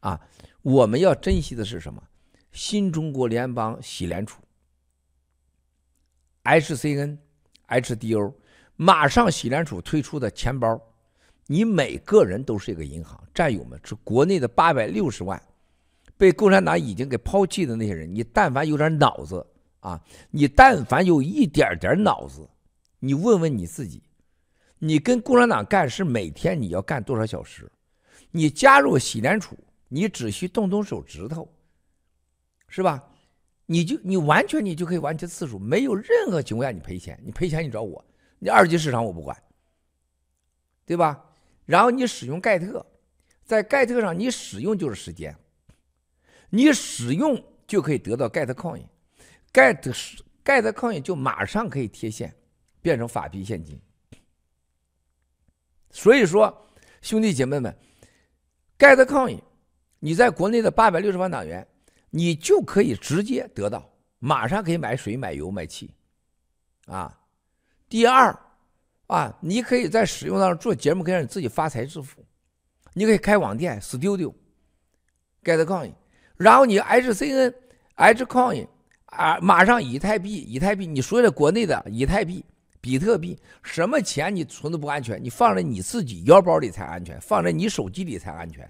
啊，我们要珍惜的是什么？新中国联邦，洗联储，H C N，H D O。马上，洗联储推出的钱包，你每个人都是一个银行。战友们，是国内的八百六十万被共产党已经给抛弃的那些人，你但凡有点脑子啊，你但凡有一点点脑子，你问问你自己，你跟共产党干是每天你要干多少小时？你加入洗联储，你只需动动手指头，是吧？你就你完全你就可以完成次数，没有任何情况下你赔钱，你赔钱你找我。你二级市场我不管，对吧？然后你使用盖特，在盖特上你使用就是时间，你使用就可以得到盖特抗 n 盖特是盖特抗 n 就马上可以贴现变成法币现金。所以说，兄弟姐妹们，盖特抗 n 你在国内的八百六十万党员，你就可以直接得到，马上可以买水、买油、买气，啊。第二，啊，你可以在使用当中做节目，可以让你自己发财致富。你可以开网店，Studio，Get Coin，然后你 H C N，H Coin 啊，马上以太币，以太币，你所有的国内的以太币、比特币，什么钱你存的不安全，你放在你自己腰包里才安全，放在你手机里才安全，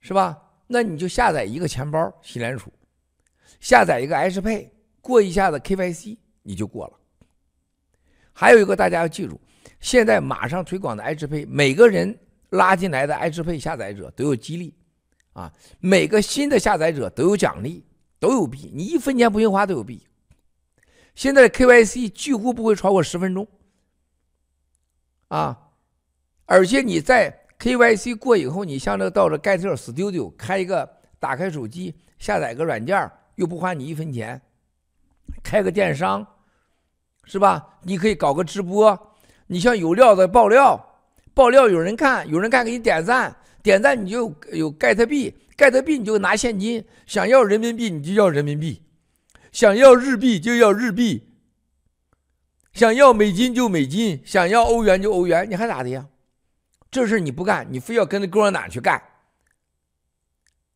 是吧？那你就下载一个钱包，洗脸鼠，下载一个 H 配，过一下子 K Y C 你就过了。还有一个大家要记住，现在马上推广的爱智配，每个人拉进来的爱智配下载者都有激励，啊，每个新的下载者都有奖励，都有币，你一分钱不用花都有币。现在 K Y C 几乎不会超过十分钟，啊，而且你在 K Y C 过以后，你像这个到了盖特 Studio 开一个，打开手机下载个软件儿，又不花你一分钱，开个电商。是吧？你可以搞个直播，你像有料的爆料，爆料有人看，有人看给你点赞，点赞你就有盖特币，盖特币你就拿现金，想要人民币你就要人民币，想要日币就要日币，想要美金就美金，想要欧元就欧元，你还咋的呀？这事你不干，你非要跟着哥俩去干，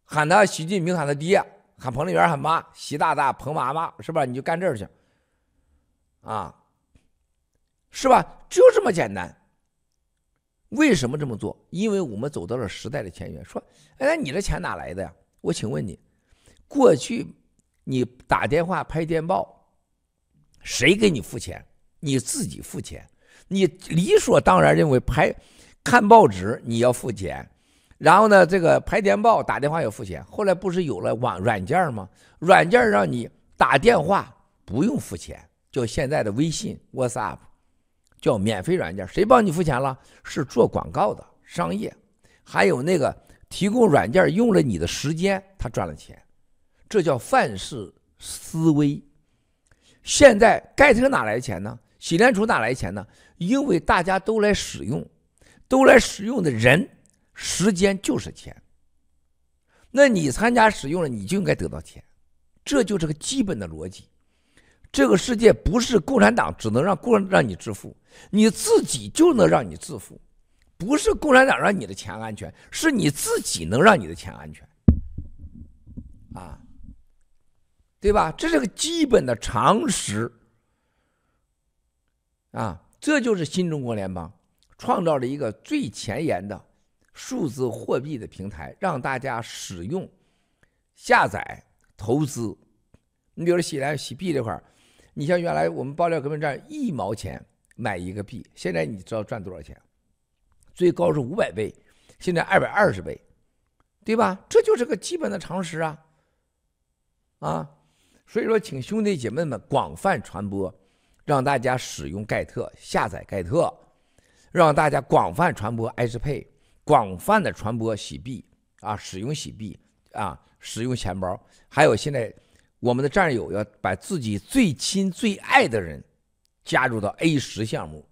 喊他习近平喊他爹，喊彭丽媛喊妈，习大大彭妈妈是吧？你就干这儿去。啊，是吧？就这么简单。为什么这么做？因为我们走到了时代的前沿。说，哎，你这钱哪来的呀？我请问你，过去你打电话、拍电报，谁给你付钱？你自己付钱。你理所当然认为拍、看报纸你要付钱，然后呢，这个拍电报、打电话要付钱。后来不是有了网软件吗？软件让你打电话不用付钱。叫现在的微信、WhatsApp，叫免费软件，谁帮你付钱了？是做广告的商业，还有那个提供软件用了你的时间，他赚了钱，这叫范式思维。现在盖特哪来钱呢？洗脸储哪来钱呢？因为大家都来使用，都来使用的人，时间就是钱。那你参加使用了，你就应该得到钱，这就是个基本的逻辑。这个世界不是共产党只能让共产让你致富，你自己就能让你致富，不是共产党让你的钱安全，是你自己能让你的钱安全，啊，对吧？这是个基本的常识，啊，这就是新中国联邦创造了一个最前沿的数字货币的平台，让大家使用、下载、投资。你比如喜来喜币这块儿。你像原来我们爆料革命赚一毛钱买一个币，现在你知道赚多少钱？最高是五百倍，现在二百二十倍，对吧？这就是个基本的常识啊，啊，所以说请兄弟姐妹们广泛传播，让大家使用盖特，下载盖特，让大家广泛传播埃斯广泛的传播洗币啊，使用洗币啊，使用钱包，还有现在。我们的战友要把自己最亲最爱的人加入到 A 十项目。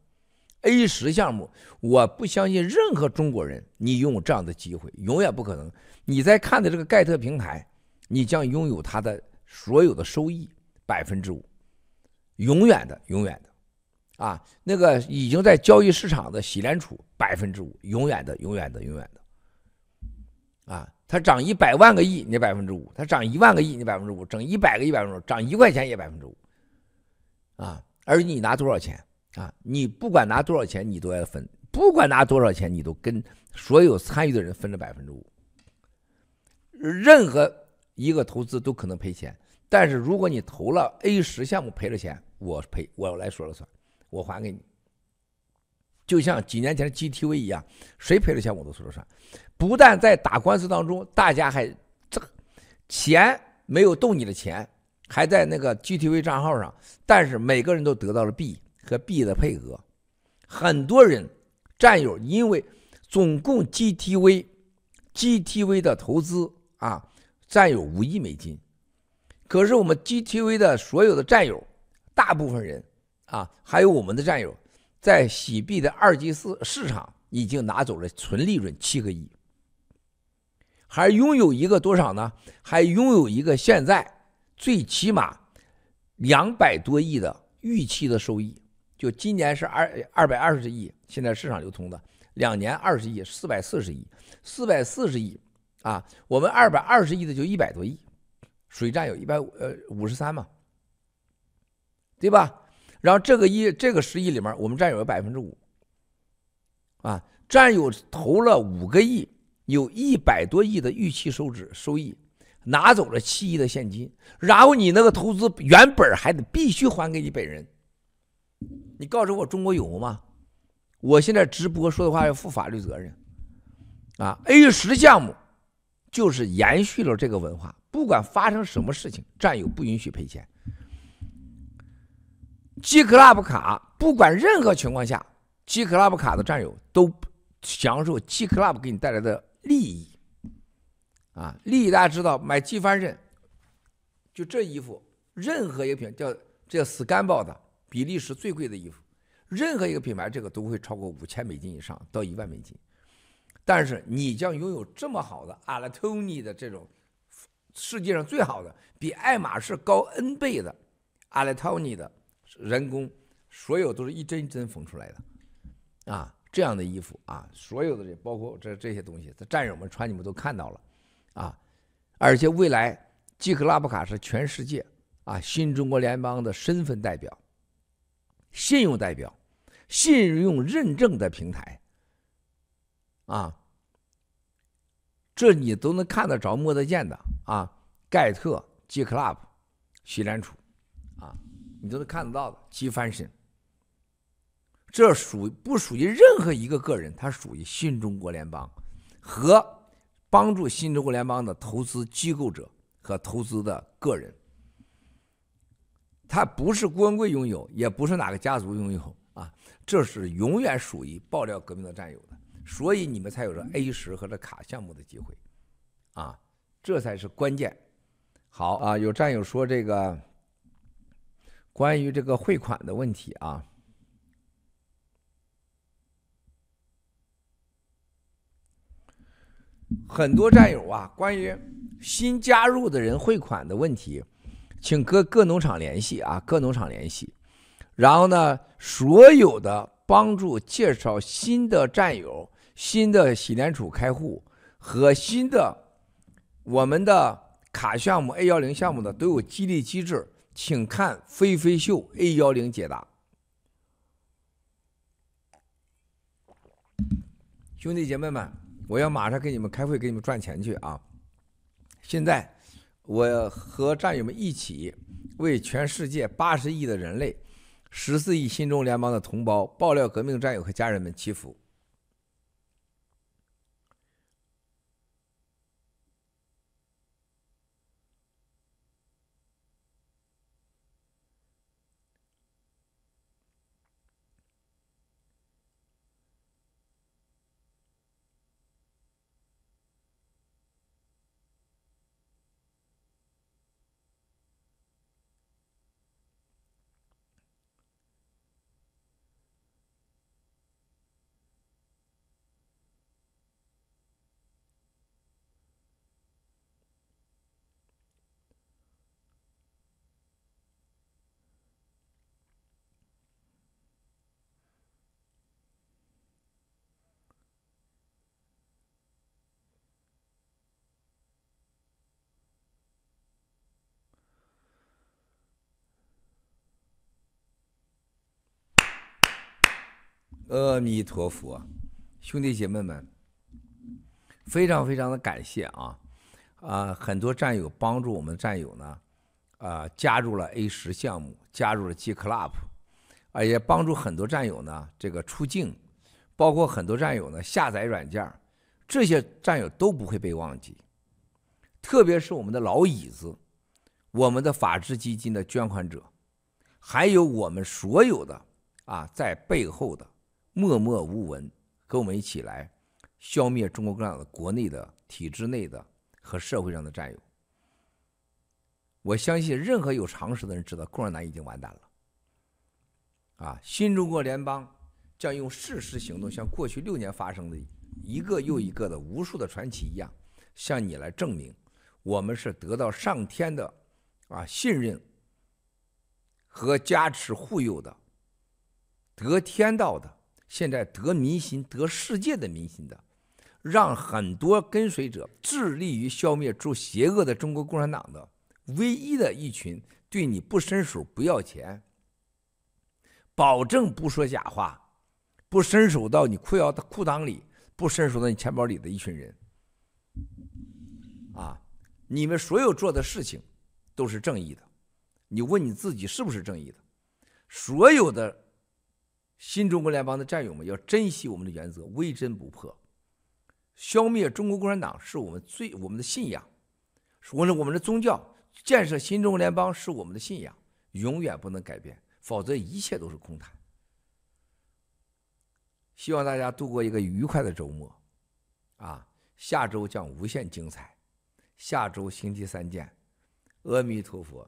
A 十项目，我不相信任何中国人，你拥有这样的机会，永远不可能。你在看的这个盖特平台，你将拥有它的所有的收益，百分之五，永远的，永远的，啊！那个已经在交易市场的洗脸储，百分之五，永远的，永远的，永远的，啊！它涨一百万个亿，你百分之五；它涨一万个亿，你百分之五；涨一百个亿，百分之五；涨一块钱也百分之五，啊！而你拿多少钱啊？你不管拿多少钱，你都要分；不管拿多少钱，你都跟所有参与的人分了百分之五。任何一个投资都可能赔钱，但是如果你投了 A 十项目赔了钱，我赔，我来说了算，我还给你。就像几年前的 GTV 一样，谁赔了钱我都说了算。不但在打官司当中，大家还这个钱没有动，你的钱还在那个 GTV 账号上，但是每个人都得到了币和币的配额。很多人战友因为总共 GTV GTV 的投资啊，占有五亿美金，可是我们 GTV 的所有的战友，大部分人啊，还有我们的战友，在洗币的二级市市场已经拿走了纯利润七个亿。还拥有一个多少呢？还拥有一个现在最起码两百多亿的预期的收益，就今年是二二百二十亿，现在市场流通的两年二十亿，四百四十亿，四百四十亿啊！我们二百二十亿的就一百多亿，水占有一百五呃五十三嘛，对吧？然后这个亿这个十亿里面，我们占有了百分之五，啊，占有投了五个亿。有一百多亿的预期收支收益，拿走了七亿的现金，然后你那个投资原本还得必须还给你本人。你告诉我中国有吗？我现在直播说的话要负法律责任啊！A 十项目就是延续了这个文化，不管发生什么事情，战友不允许赔钱。G Club 卡不管任何情况下，G Club 卡的战友都享受 G Club 给你带来的。利益啊，利益大家知道，买纪梵任，就这衣服，任何一个品牌叫这叫 b l e 的，比利时最贵的衣服，任何一个品牌这个都会超过五千美金以上到一万美金。但是你将拥有这么好的 Alitoni 的这种世界上最好的，比爱马仕高 N 倍的 Alitoni 的人工，所有都是一针一针缝出来的，啊。这样的衣服啊，所有的人，包括这这些东西，他战友们穿，你们都看到了，啊，而且未来基克拉布卡是全世界啊新中国联邦的身份代表，信用代表，信用认证的平台，啊，这你都能看得着、摸得见的啊，盖特基克拉布、徐西联储，啊，你都能看得到的基翻身，这属不属于任何一个个人？它属于新中国联邦和帮助新中国联邦的投资机构者和投资的个人。它不是郭文贵拥有，也不是哪个家族拥有啊！这是永远属于爆料革命的战友的，所以你们才有着 A 十和这卡项目的机会啊！这才是关键。好啊，有战友说这个关于这个汇款的问题啊。很多战友啊，关于新加入的人汇款的问题，请各各农场联系啊，各农场联系。然后呢，所有的帮助介绍新的战友、新的洗联储开户和新的我们的卡项目 A 幺零项目的都有激励机制，请看飞飞秀 A 幺零解答。兄弟姐妹们。我要马上给你们开会，给你们赚钱去啊！现在我和战友们一起为全世界八十亿的人类、十四亿新中联邦的同胞、爆料革命战友和家人们祈福。阿弥陀佛，兄弟姐妹们，非常非常的感谢啊！啊，很多战友帮助我们战友呢，啊，加入了 A 十项目，加入了 G Club，啊，也帮助很多战友呢，这个出境，包括很多战友呢下载软件，这些战友都不会被忘记。特别是我们的老椅子，我们的法治基金的捐款者，还有我们所有的啊，在背后的。默默无闻，跟我们一起来消灭中国共产党的国内的体制内的和社会上的战友。我相信任何有常识的人知道，共产党已经完蛋了。啊，新中国联邦将用事实行动，像过去六年发生的一个又一个的无数的传奇一样，向你来证明，我们是得到上天的啊信任和加持护佑的，得天道的。现在得民心得世界的民心的，让很多跟随者致力于消灭住邪恶的中国共产党的唯一的一群，对你不伸手不要钱，保证不说假话，不伸手到你裤腰的裤裆里，不伸手到你钱包里的一群人。啊，你们所有做的事情都是正义的，你问你自己是不是正义的？所有的。新中国联邦的战友们，要珍惜我们的原则，微针不破。消灭中国共产党是我们最我们的信仰，是我们我们的宗教。建设新中国联邦是我们的信仰，永远不能改变，否则一切都是空谈。希望大家度过一个愉快的周末，啊，下周将无限精彩。下周星期三见，阿弥陀佛。